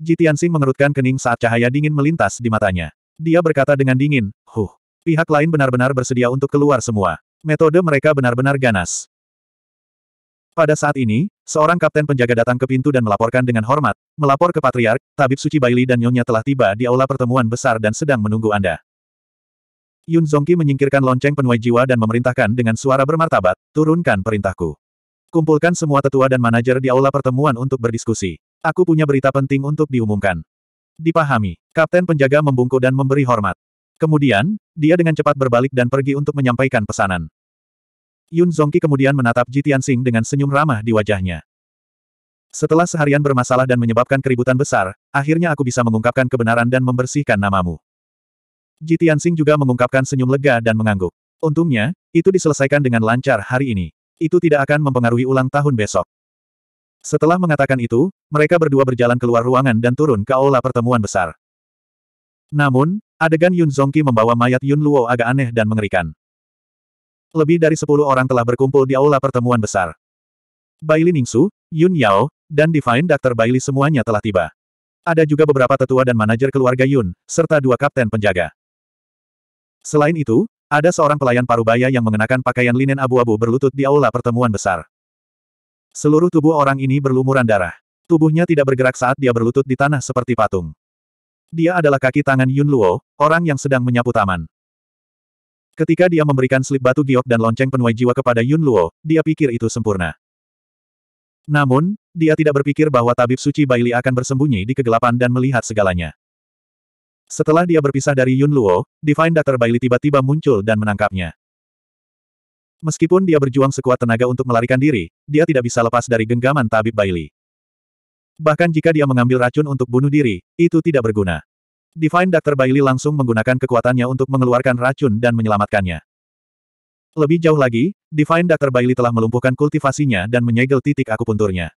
Jitiansing mengerutkan kening saat cahaya dingin melintas di matanya. Dia berkata dengan dingin, huh. Pihak lain benar-benar bersedia untuk keluar semua. Metode mereka benar-benar ganas. Pada saat ini, seorang kapten penjaga datang ke pintu dan melaporkan dengan hormat, melapor ke Patriark, Tabib Suci Baili dan Nyonya telah tiba di aula pertemuan besar dan sedang menunggu Anda. Yun Zongki menyingkirkan lonceng penuai jiwa dan memerintahkan dengan suara bermartabat, turunkan perintahku. Kumpulkan semua tetua dan manajer di aula pertemuan untuk berdiskusi. Aku punya berita penting untuk diumumkan. Dipahami, kapten penjaga membungkuk dan memberi hormat. Kemudian, dia dengan cepat berbalik dan pergi untuk menyampaikan pesanan. Yun Zongki kemudian menatap Ji Tianxing dengan senyum ramah di wajahnya. Setelah seharian bermasalah dan menyebabkan keributan besar, akhirnya aku bisa mengungkapkan kebenaran dan membersihkan namamu. Ji Tianxing juga mengungkapkan senyum lega dan mengangguk. Untungnya, itu diselesaikan dengan lancar hari ini. Itu tidak akan mempengaruhi ulang tahun besok. Setelah mengatakan itu, mereka berdua berjalan keluar ruangan dan turun ke aula pertemuan besar. Namun, adegan Yun Zongki membawa mayat Yun Luo agak aneh dan mengerikan. Lebih dari sepuluh orang telah berkumpul di aula pertemuan besar. Baili Ningsu, Yun Yao, dan Divine Dr. Baili semuanya telah tiba. Ada juga beberapa tetua dan manajer keluarga Yun, serta dua kapten penjaga. Selain itu, ada seorang pelayan parubaya yang mengenakan pakaian linen abu-abu berlutut di aula pertemuan besar. Seluruh tubuh orang ini berlumuran darah. Tubuhnya tidak bergerak saat dia berlutut di tanah seperti patung. Dia adalah kaki tangan Yun Luo, orang yang sedang menyapu taman. Ketika dia memberikan slip batu giok dan lonceng penuai jiwa kepada Yun Luo, dia pikir itu sempurna. Namun, dia tidak berpikir bahwa tabib suci Baili akan bersembunyi di kegelapan dan melihat segalanya. Setelah dia berpisah dari Yun Luo, Divine Doctor Baili tiba-tiba muncul dan menangkapnya. Meskipun dia berjuang sekuat tenaga untuk melarikan diri, dia tidak bisa lepas dari genggaman tabib Baili. Bahkan jika dia mengambil racun untuk bunuh diri, itu tidak berguna. Divine Doctor Bailey langsung menggunakan kekuatannya untuk mengeluarkan racun dan menyelamatkannya. Lebih jauh lagi, Divine Doctor Bailey telah melumpuhkan kultivasinya dan menyegel titik akupunturnya.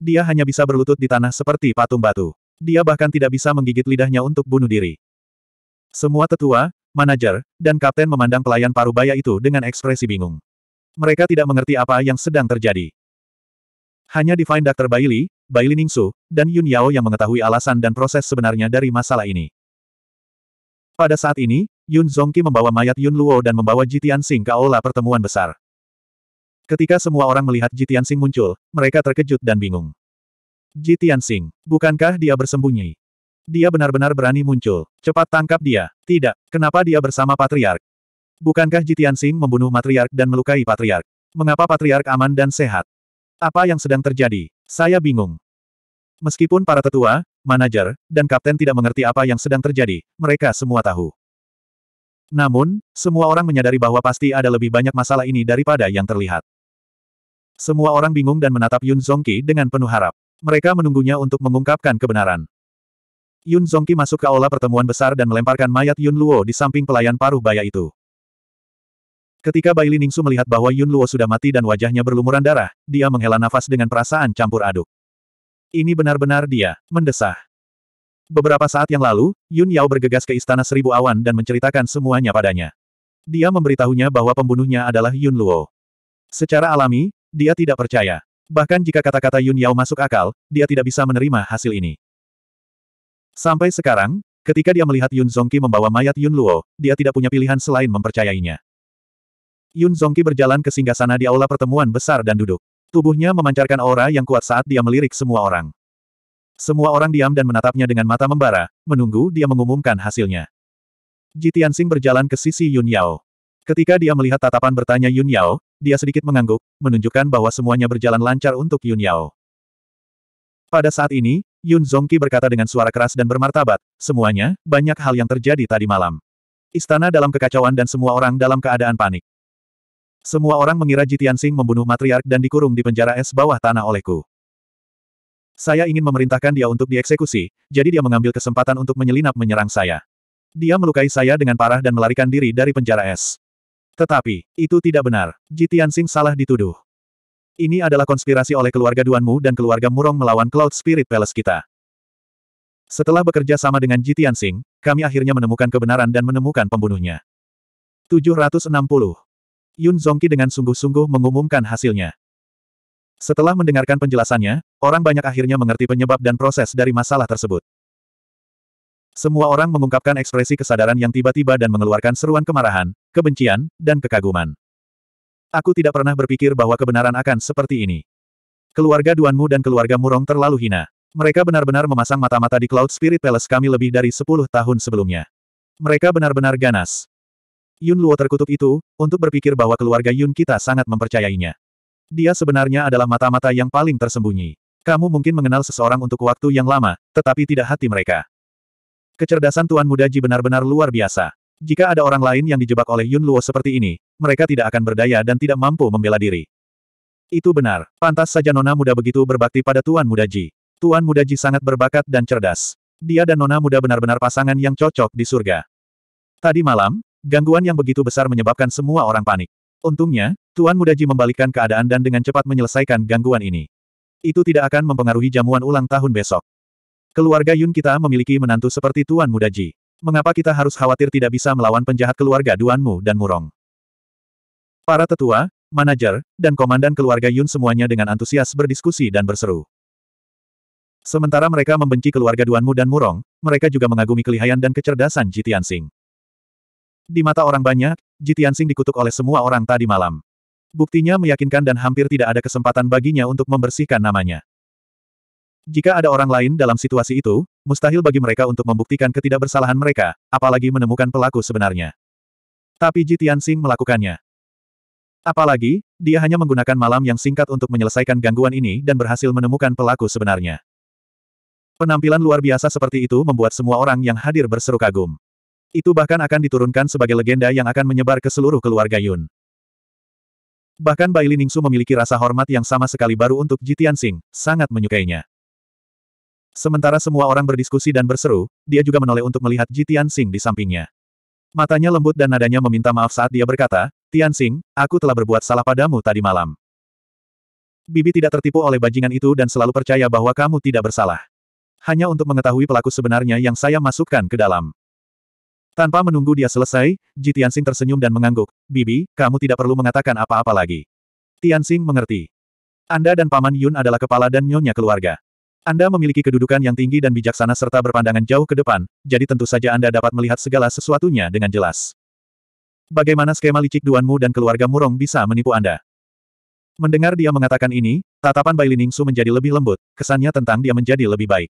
Dia hanya bisa berlutut di tanah seperti patung batu. Dia bahkan tidak bisa menggigit lidahnya untuk bunuh diri. Semua tetua, manajer, dan kapten memandang pelayan parubaya itu dengan ekspresi bingung. Mereka tidak mengerti apa yang sedang terjadi. Hanya Divine Dr. Li, Baili Ningsu, dan Yun Yao yang mengetahui alasan dan proses sebenarnya dari masalah ini. Pada saat ini, Yun Zongqi membawa mayat Yun Luo dan membawa Jitian Sing ke aula pertemuan besar. Ketika semua orang melihat Jitian Sing muncul, mereka terkejut dan bingung. Jitian Sing, bukankah dia bersembunyi? Dia benar-benar berani muncul. Cepat tangkap dia. Tidak, kenapa dia bersama Patriark? Bukankah Jitian Sing membunuh matriark dan melukai patriark? Mengapa patriark aman dan sehat? Apa yang sedang terjadi? Saya bingung. Meskipun para tetua, manajer, dan kapten tidak mengerti apa yang sedang terjadi, mereka semua tahu. Namun, semua orang menyadari bahwa pasti ada lebih banyak masalah ini daripada yang terlihat. Semua orang bingung dan menatap Yun Zongqi dengan penuh harap. Mereka menunggunya untuk mengungkapkan kebenaran. Yun Zongqi masuk ke aula pertemuan besar dan melemparkan mayat Yun Luo di samping pelayan paruh baya itu. Ketika Bai Liningsu melihat bahwa Yun Luo sudah mati dan wajahnya berlumuran darah, dia menghela nafas dengan perasaan campur aduk. Ini benar-benar dia, mendesah. Beberapa saat yang lalu, Yun Yao bergegas ke Istana Seribu Awan dan menceritakan semuanya padanya. Dia memberitahunya bahwa pembunuhnya adalah Yun Luo. Secara alami, dia tidak percaya. Bahkan jika kata-kata Yun Yao masuk akal, dia tidak bisa menerima hasil ini. Sampai sekarang, ketika dia melihat Yun Zongqi membawa mayat Yun Luo, dia tidak punya pilihan selain mempercayainya. Yun Zongki berjalan ke singgah sana di aula pertemuan besar dan duduk. Tubuhnya memancarkan aura yang kuat saat dia melirik semua orang. Semua orang diam dan menatapnya dengan mata membara, menunggu dia mengumumkan hasilnya. Ji Tianxing berjalan ke sisi Yun Yao. Ketika dia melihat tatapan bertanya Yun Yao, dia sedikit mengangguk, menunjukkan bahwa semuanya berjalan lancar untuk Yun Yao. Pada saat ini, Yun Zongqi berkata dengan suara keras dan bermartabat, semuanya, banyak hal yang terjadi tadi malam. Istana dalam kekacauan dan semua orang dalam keadaan panik. Semua orang mengira Jitian Sing membunuh matriark dan dikurung di penjara es bawah tanah olehku. Saya ingin memerintahkan dia untuk dieksekusi, jadi dia mengambil kesempatan untuk menyelinap menyerang saya. Dia melukai saya dengan parah dan melarikan diri dari penjara es. Tetapi, itu tidak benar. Jitian Sing salah dituduh. Ini adalah konspirasi oleh keluarga Duanmu dan keluarga Murong melawan Cloud Spirit Palace kita. Setelah bekerja sama dengan Jitian Sing, kami akhirnya menemukan kebenaran dan menemukan pembunuhnya. 760 Yun Zongki dengan sungguh-sungguh mengumumkan hasilnya. Setelah mendengarkan penjelasannya, orang banyak akhirnya mengerti penyebab dan proses dari masalah tersebut. Semua orang mengungkapkan ekspresi kesadaran yang tiba-tiba dan mengeluarkan seruan kemarahan, kebencian, dan kekaguman. Aku tidak pernah berpikir bahwa kebenaran akan seperti ini. Keluarga Duanmu dan keluarga Murong terlalu hina. Mereka benar-benar memasang mata-mata di Cloud Spirit Palace kami lebih dari 10 tahun sebelumnya. Mereka benar-benar ganas. Yun Luo terkutuk itu, untuk berpikir bahwa keluarga Yun kita sangat mempercayainya. Dia sebenarnya adalah mata-mata yang paling tersembunyi. Kamu mungkin mengenal seseorang untuk waktu yang lama, tetapi tidak hati mereka. Kecerdasan Tuan Muda Ji benar-benar luar biasa. Jika ada orang lain yang dijebak oleh Yun Luo seperti ini, mereka tidak akan berdaya dan tidak mampu membela diri. Itu benar, pantas saja Nona Muda begitu berbakti pada Tuan Muda Ji. Tuan Muda Ji sangat berbakat dan cerdas. Dia dan Nona Muda benar-benar pasangan yang cocok di surga. Tadi malam, Gangguan yang begitu besar menyebabkan semua orang panik. Untungnya, Tuan Mudaji membalikkan keadaan dan dengan cepat menyelesaikan gangguan ini. Itu tidak akan mempengaruhi jamuan ulang tahun besok. Keluarga Yun kita memiliki menantu seperti Tuan Mudaji. Mengapa kita harus khawatir tidak bisa melawan penjahat keluarga Duanmu dan Murong? Para tetua, manajer, dan komandan keluarga Yun semuanya dengan antusias berdiskusi dan berseru. Sementara mereka membenci keluarga Duanmu dan Murong, mereka juga mengagumi kelihayan dan kecerdasan Jitian Sing. Di mata orang banyak, Jitiansing dikutuk oleh semua orang tadi malam. Buktinya meyakinkan dan hampir tidak ada kesempatan baginya untuk membersihkan namanya. Jika ada orang lain dalam situasi itu, mustahil bagi mereka untuk membuktikan ketidakbersalahan mereka, apalagi menemukan pelaku sebenarnya. Tapi Jitiansing melakukannya. Apalagi, dia hanya menggunakan malam yang singkat untuk menyelesaikan gangguan ini dan berhasil menemukan pelaku sebenarnya. Penampilan luar biasa seperti itu membuat semua orang yang hadir berseru kagum. Itu bahkan akan diturunkan sebagai legenda yang akan menyebar ke seluruh keluarga Yun. Bahkan Bai Liningsu memiliki rasa hormat yang sama sekali baru untuk Jitian Sing, sangat menyukainya. Sementara semua orang berdiskusi dan berseru, dia juga menoleh untuk melihat Jitian Sing di sampingnya. Matanya lembut dan nadanya meminta maaf saat dia berkata, Tian Sing, aku telah berbuat salah padamu tadi malam. Bibi tidak tertipu oleh bajingan itu dan selalu percaya bahwa kamu tidak bersalah. Hanya untuk mengetahui pelaku sebenarnya yang saya masukkan ke dalam. Tanpa menunggu dia selesai, Ji Tianxing tersenyum dan mengangguk. Bibi, kamu tidak perlu mengatakan apa-apa lagi. Tianxing mengerti. Anda dan Paman Yun adalah kepala dan nyonya keluarga. Anda memiliki kedudukan yang tinggi dan bijaksana serta berpandangan jauh ke depan, jadi tentu saja Anda dapat melihat segala sesuatunya dengan jelas. Bagaimana skema licik Duanmu dan keluarga Murong bisa menipu Anda? Mendengar dia mengatakan ini, tatapan Bai Liningsu menjadi lebih lembut, kesannya tentang dia menjadi lebih baik.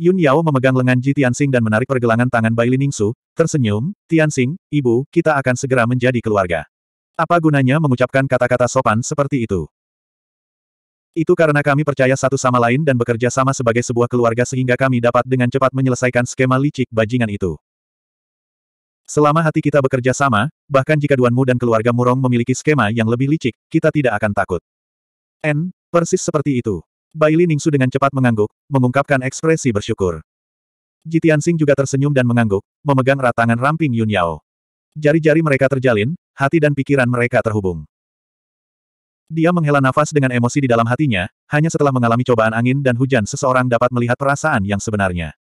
Yun Yao memegang lengan Ji Tianxing dan menarik pergelangan tangan Bai Liningsu, tersenyum, Tianxing, ibu, kita akan segera menjadi keluarga. Apa gunanya mengucapkan kata-kata sopan seperti itu? Itu karena kami percaya satu sama lain dan bekerja sama sebagai sebuah keluarga sehingga kami dapat dengan cepat menyelesaikan skema licik bajingan itu. Selama hati kita bekerja sama, bahkan jika Duanmu dan keluarga Murong memiliki skema yang lebih licik, kita tidak akan takut. N, persis seperti itu. Bai Li Ningsu dengan cepat mengangguk, mengungkapkan ekspresi bersyukur. Ji Tianxing juga tersenyum dan mengangguk, memegang erat tangan ramping Yun Yao. Jari-jari mereka terjalin, hati dan pikiran mereka terhubung. Dia menghela nafas dengan emosi di dalam hatinya, hanya setelah mengalami cobaan angin dan hujan seseorang dapat melihat perasaan yang sebenarnya.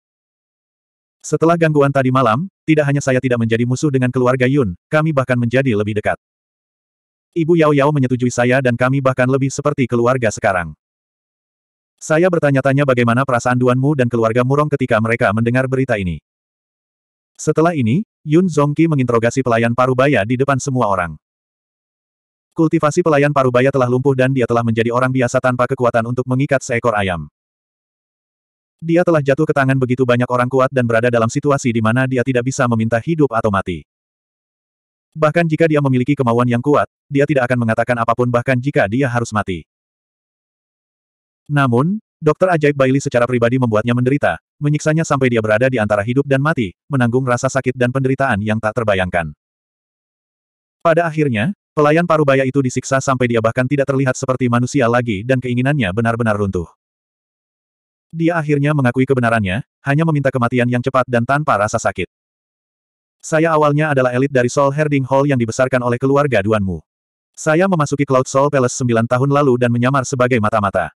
Setelah gangguan tadi malam, tidak hanya saya tidak menjadi musuh dengan keluarga Yun, kami bahkan menjadi lebih dekat. Ibu Yao Yao menyetujui saya dan kami bahkan lebih seperti keluarga sekarang. Saya bertanya-tanya bagaimana perasaan Duanmu dan keluarga Murong ketika mereka mendengar berita ini. Setelah ini, Yun Zongqi menginterogasi pelayan parubaya di depan semua orang. Kultivasi pelayan parubaya telah lumpuh dan dia telah menjadi orang biasa tanpa kekuatan untuk mengikat seekor ayam. Dia telah jatuh ke tangan begitu banyak orang kuat dan berada dalam situasi di mana dia tidak bisa meminta hidup atau mati. Bahkan jika dia memiliki kemauan yang kuat, dia tidak akan mengatakan apapun bahkan jika dia harus mati. Namun, Dokter Ajaib Bailey secara pribadi membuatnya menderita, menyiksanya sampai dia berada di antara hidup dan mati, menanggung rasa sakit dan penderitaan yang tak terbayangkan. Pada akhirnya, pelayan parubaya itu disiksa sampai dia bahkan tidak terlihat seperti manusia lagi dan keinginannya benar-benar runtuh. Dia akhirnya mengakui kebenarannya, hanya meminta kematian yang cepat dan tanpa rasa sakit. Saya awalnya adalah elit dari Soul Herding Hall yang dibesarkan oleh keluarga Duanmu. Saya memasuki Cloud Soul Palace 9 tahun lalu dan menyamar sebagai mata-mata.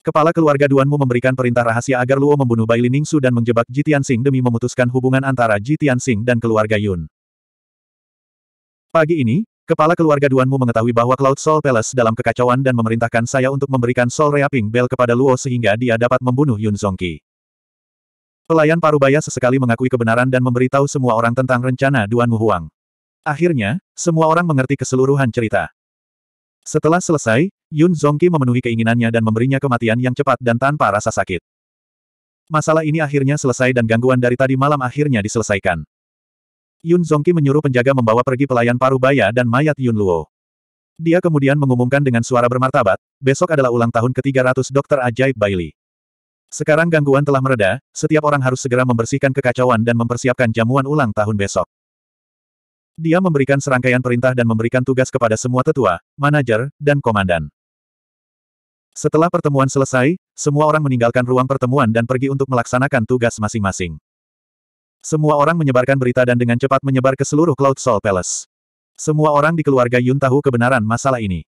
Kepala keluarga Duanmu memberikan perintah rahasia agar Luo membunuh Bai Liningsu dan menjebak Jitian Sing demi memutuskan hubungan antara Jitian Sing dan keluarga Yun. Pagi ini, kepala keluarga Duanmu mengetahui bahwa Cloud Soul Palace dalam kekacauan dan memerintahkan saya untuk memberikan Soul Reaping Bell kepada Luo sehingga dia dapat membunuh Yun Zongqi. Pelayan Parubaya sesekali mengakui kebenaran dan memberitahu semua orang tentang rencana Duanmu Huang. Akhirnya, semua orang mengerti keseluruhan cerita. Setelah selesai, Yun Zongki memenuhi keinginannya dan memberinya kematian yang cepat dan tanpa rasa sakit. Masalah ini akhirnya selesai dan gangguan dari tadi malam akhirnya diselesaikan. Yun Zongki menyuruh penjaga membawa pergi pelayan Parubaya dan mayat Yun Luo. Dia kemudian mengumumkan dengan suara bermartabat, besok adalah ulang tahun ke-300 dokter ajaib Bailey. Sekarang gangguan telah mereda, setiap orang harus segera membersihkan kekacauan dan mempersiapkan jamuan ulang tahun besok. Dia memberikan serangkaian perintah dan memberikan tugas kepada semua tetua, manajer, dan komandan. Setelah pertemuan selesai, semua orang meninggalkan ruang pertemuan dan pergi untuk melaksanakan tugas masing-masing. Semua orang menyebarkan berita dan dengan cepat menyebar ke seluruh Cloud Soul Palace. Semua orang di keluarga Yun tahu kebenaran masalah ini.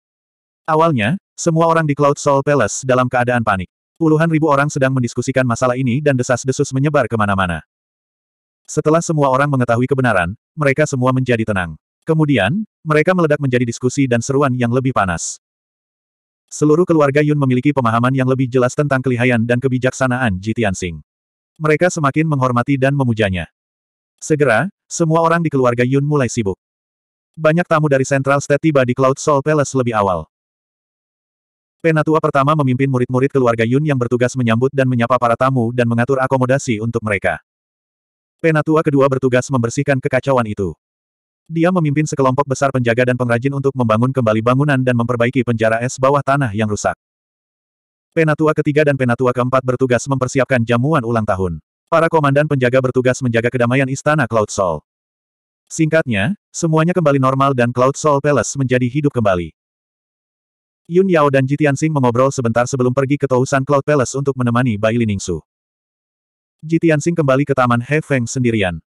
Awalnya, semua orang di Cloud Soul Palace dalam keadaan panik. Puluhan ribu orang sedang mendiskusikan masalah ini dan desas-desus menyebar kemana-mana. Setelah semua orang mengetahui kebenaran, mereka semua menjadi tenang. Kemudian, mereka meledak menjadi diskusi dan seruan yang lebih panas. Seluruh keluarga Yun memiliki pemahaman yang lebih jelas tentang kelihaian dan kebijaksanaan Ji Tianxing. Mereka semakin menghormati dan memujanya. Segera, semua orang di keluarga Yun mulai sibuk. Banyak tamu dari Central State tiba di Cloud Soul Palace lebih awal. Penatua pertama memimpin murid-murid keluarga Yun yang bertugas menyambut dan menyapa para tamu dan mengatur akomodasi untuk mereka. Penatua kedua bertugas membersihkan kekacauan itu. Dia memimpin sekelompok besar penjaga dan pengrajin untuk membangun kembali bangunan dan memperbaiki penjara es bawah tanah yang rusak. Penatua ketiga dan penatua keempat bertugas mempersiapkan jamuan ulang tahun. Para komandan penjaga bertugas menjaga kedamaian istana Cloud Soul. Singkatnya, semuanya kembali normal dan Cloud Soul Palace menjadi hidup kembali. Yun Yao dan Ji Tianxing mengobrol sebentar sebelum pergi ke Tousan Cloud Palace untuk menemani Bai Liningsu. Ji Tianxing kembali ke Taman He Feng sendirian.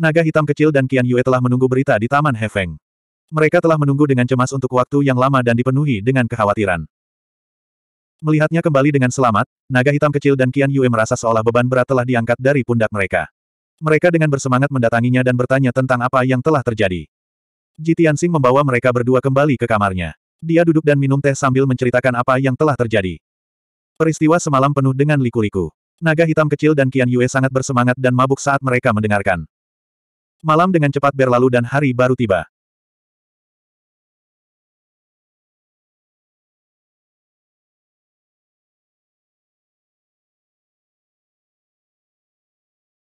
Naga hitam kecil dan Qian Yue telah menunggu berita di Taman Hefeng. Mereka telah menunggu dengan cemas untuk waktu yang lama dan dipenuhi dengan kekhawatiran. Melihatnya kembali dengan selamat, naga hitam kecil dan Qian Yue merasa seolah beban berat telah diangkat dari pundak mereka. Mereka dengan bersemangat mendatanginya dan bertanya tentang apa yang telah terjadi. Jitiansing membawa mereka berdua kembali ke kamarnya. Dia duduk dan minum teh sambil menceritakan apa yang telah terjadi. Peristiwa semalam penuh dengan liku-liku. Naga hitam kecil dan Qian Yue sangat bersemangat dan mabuk saat mereka mendengarkan. Malam dengan cepat berlalu dan hari baru tiba.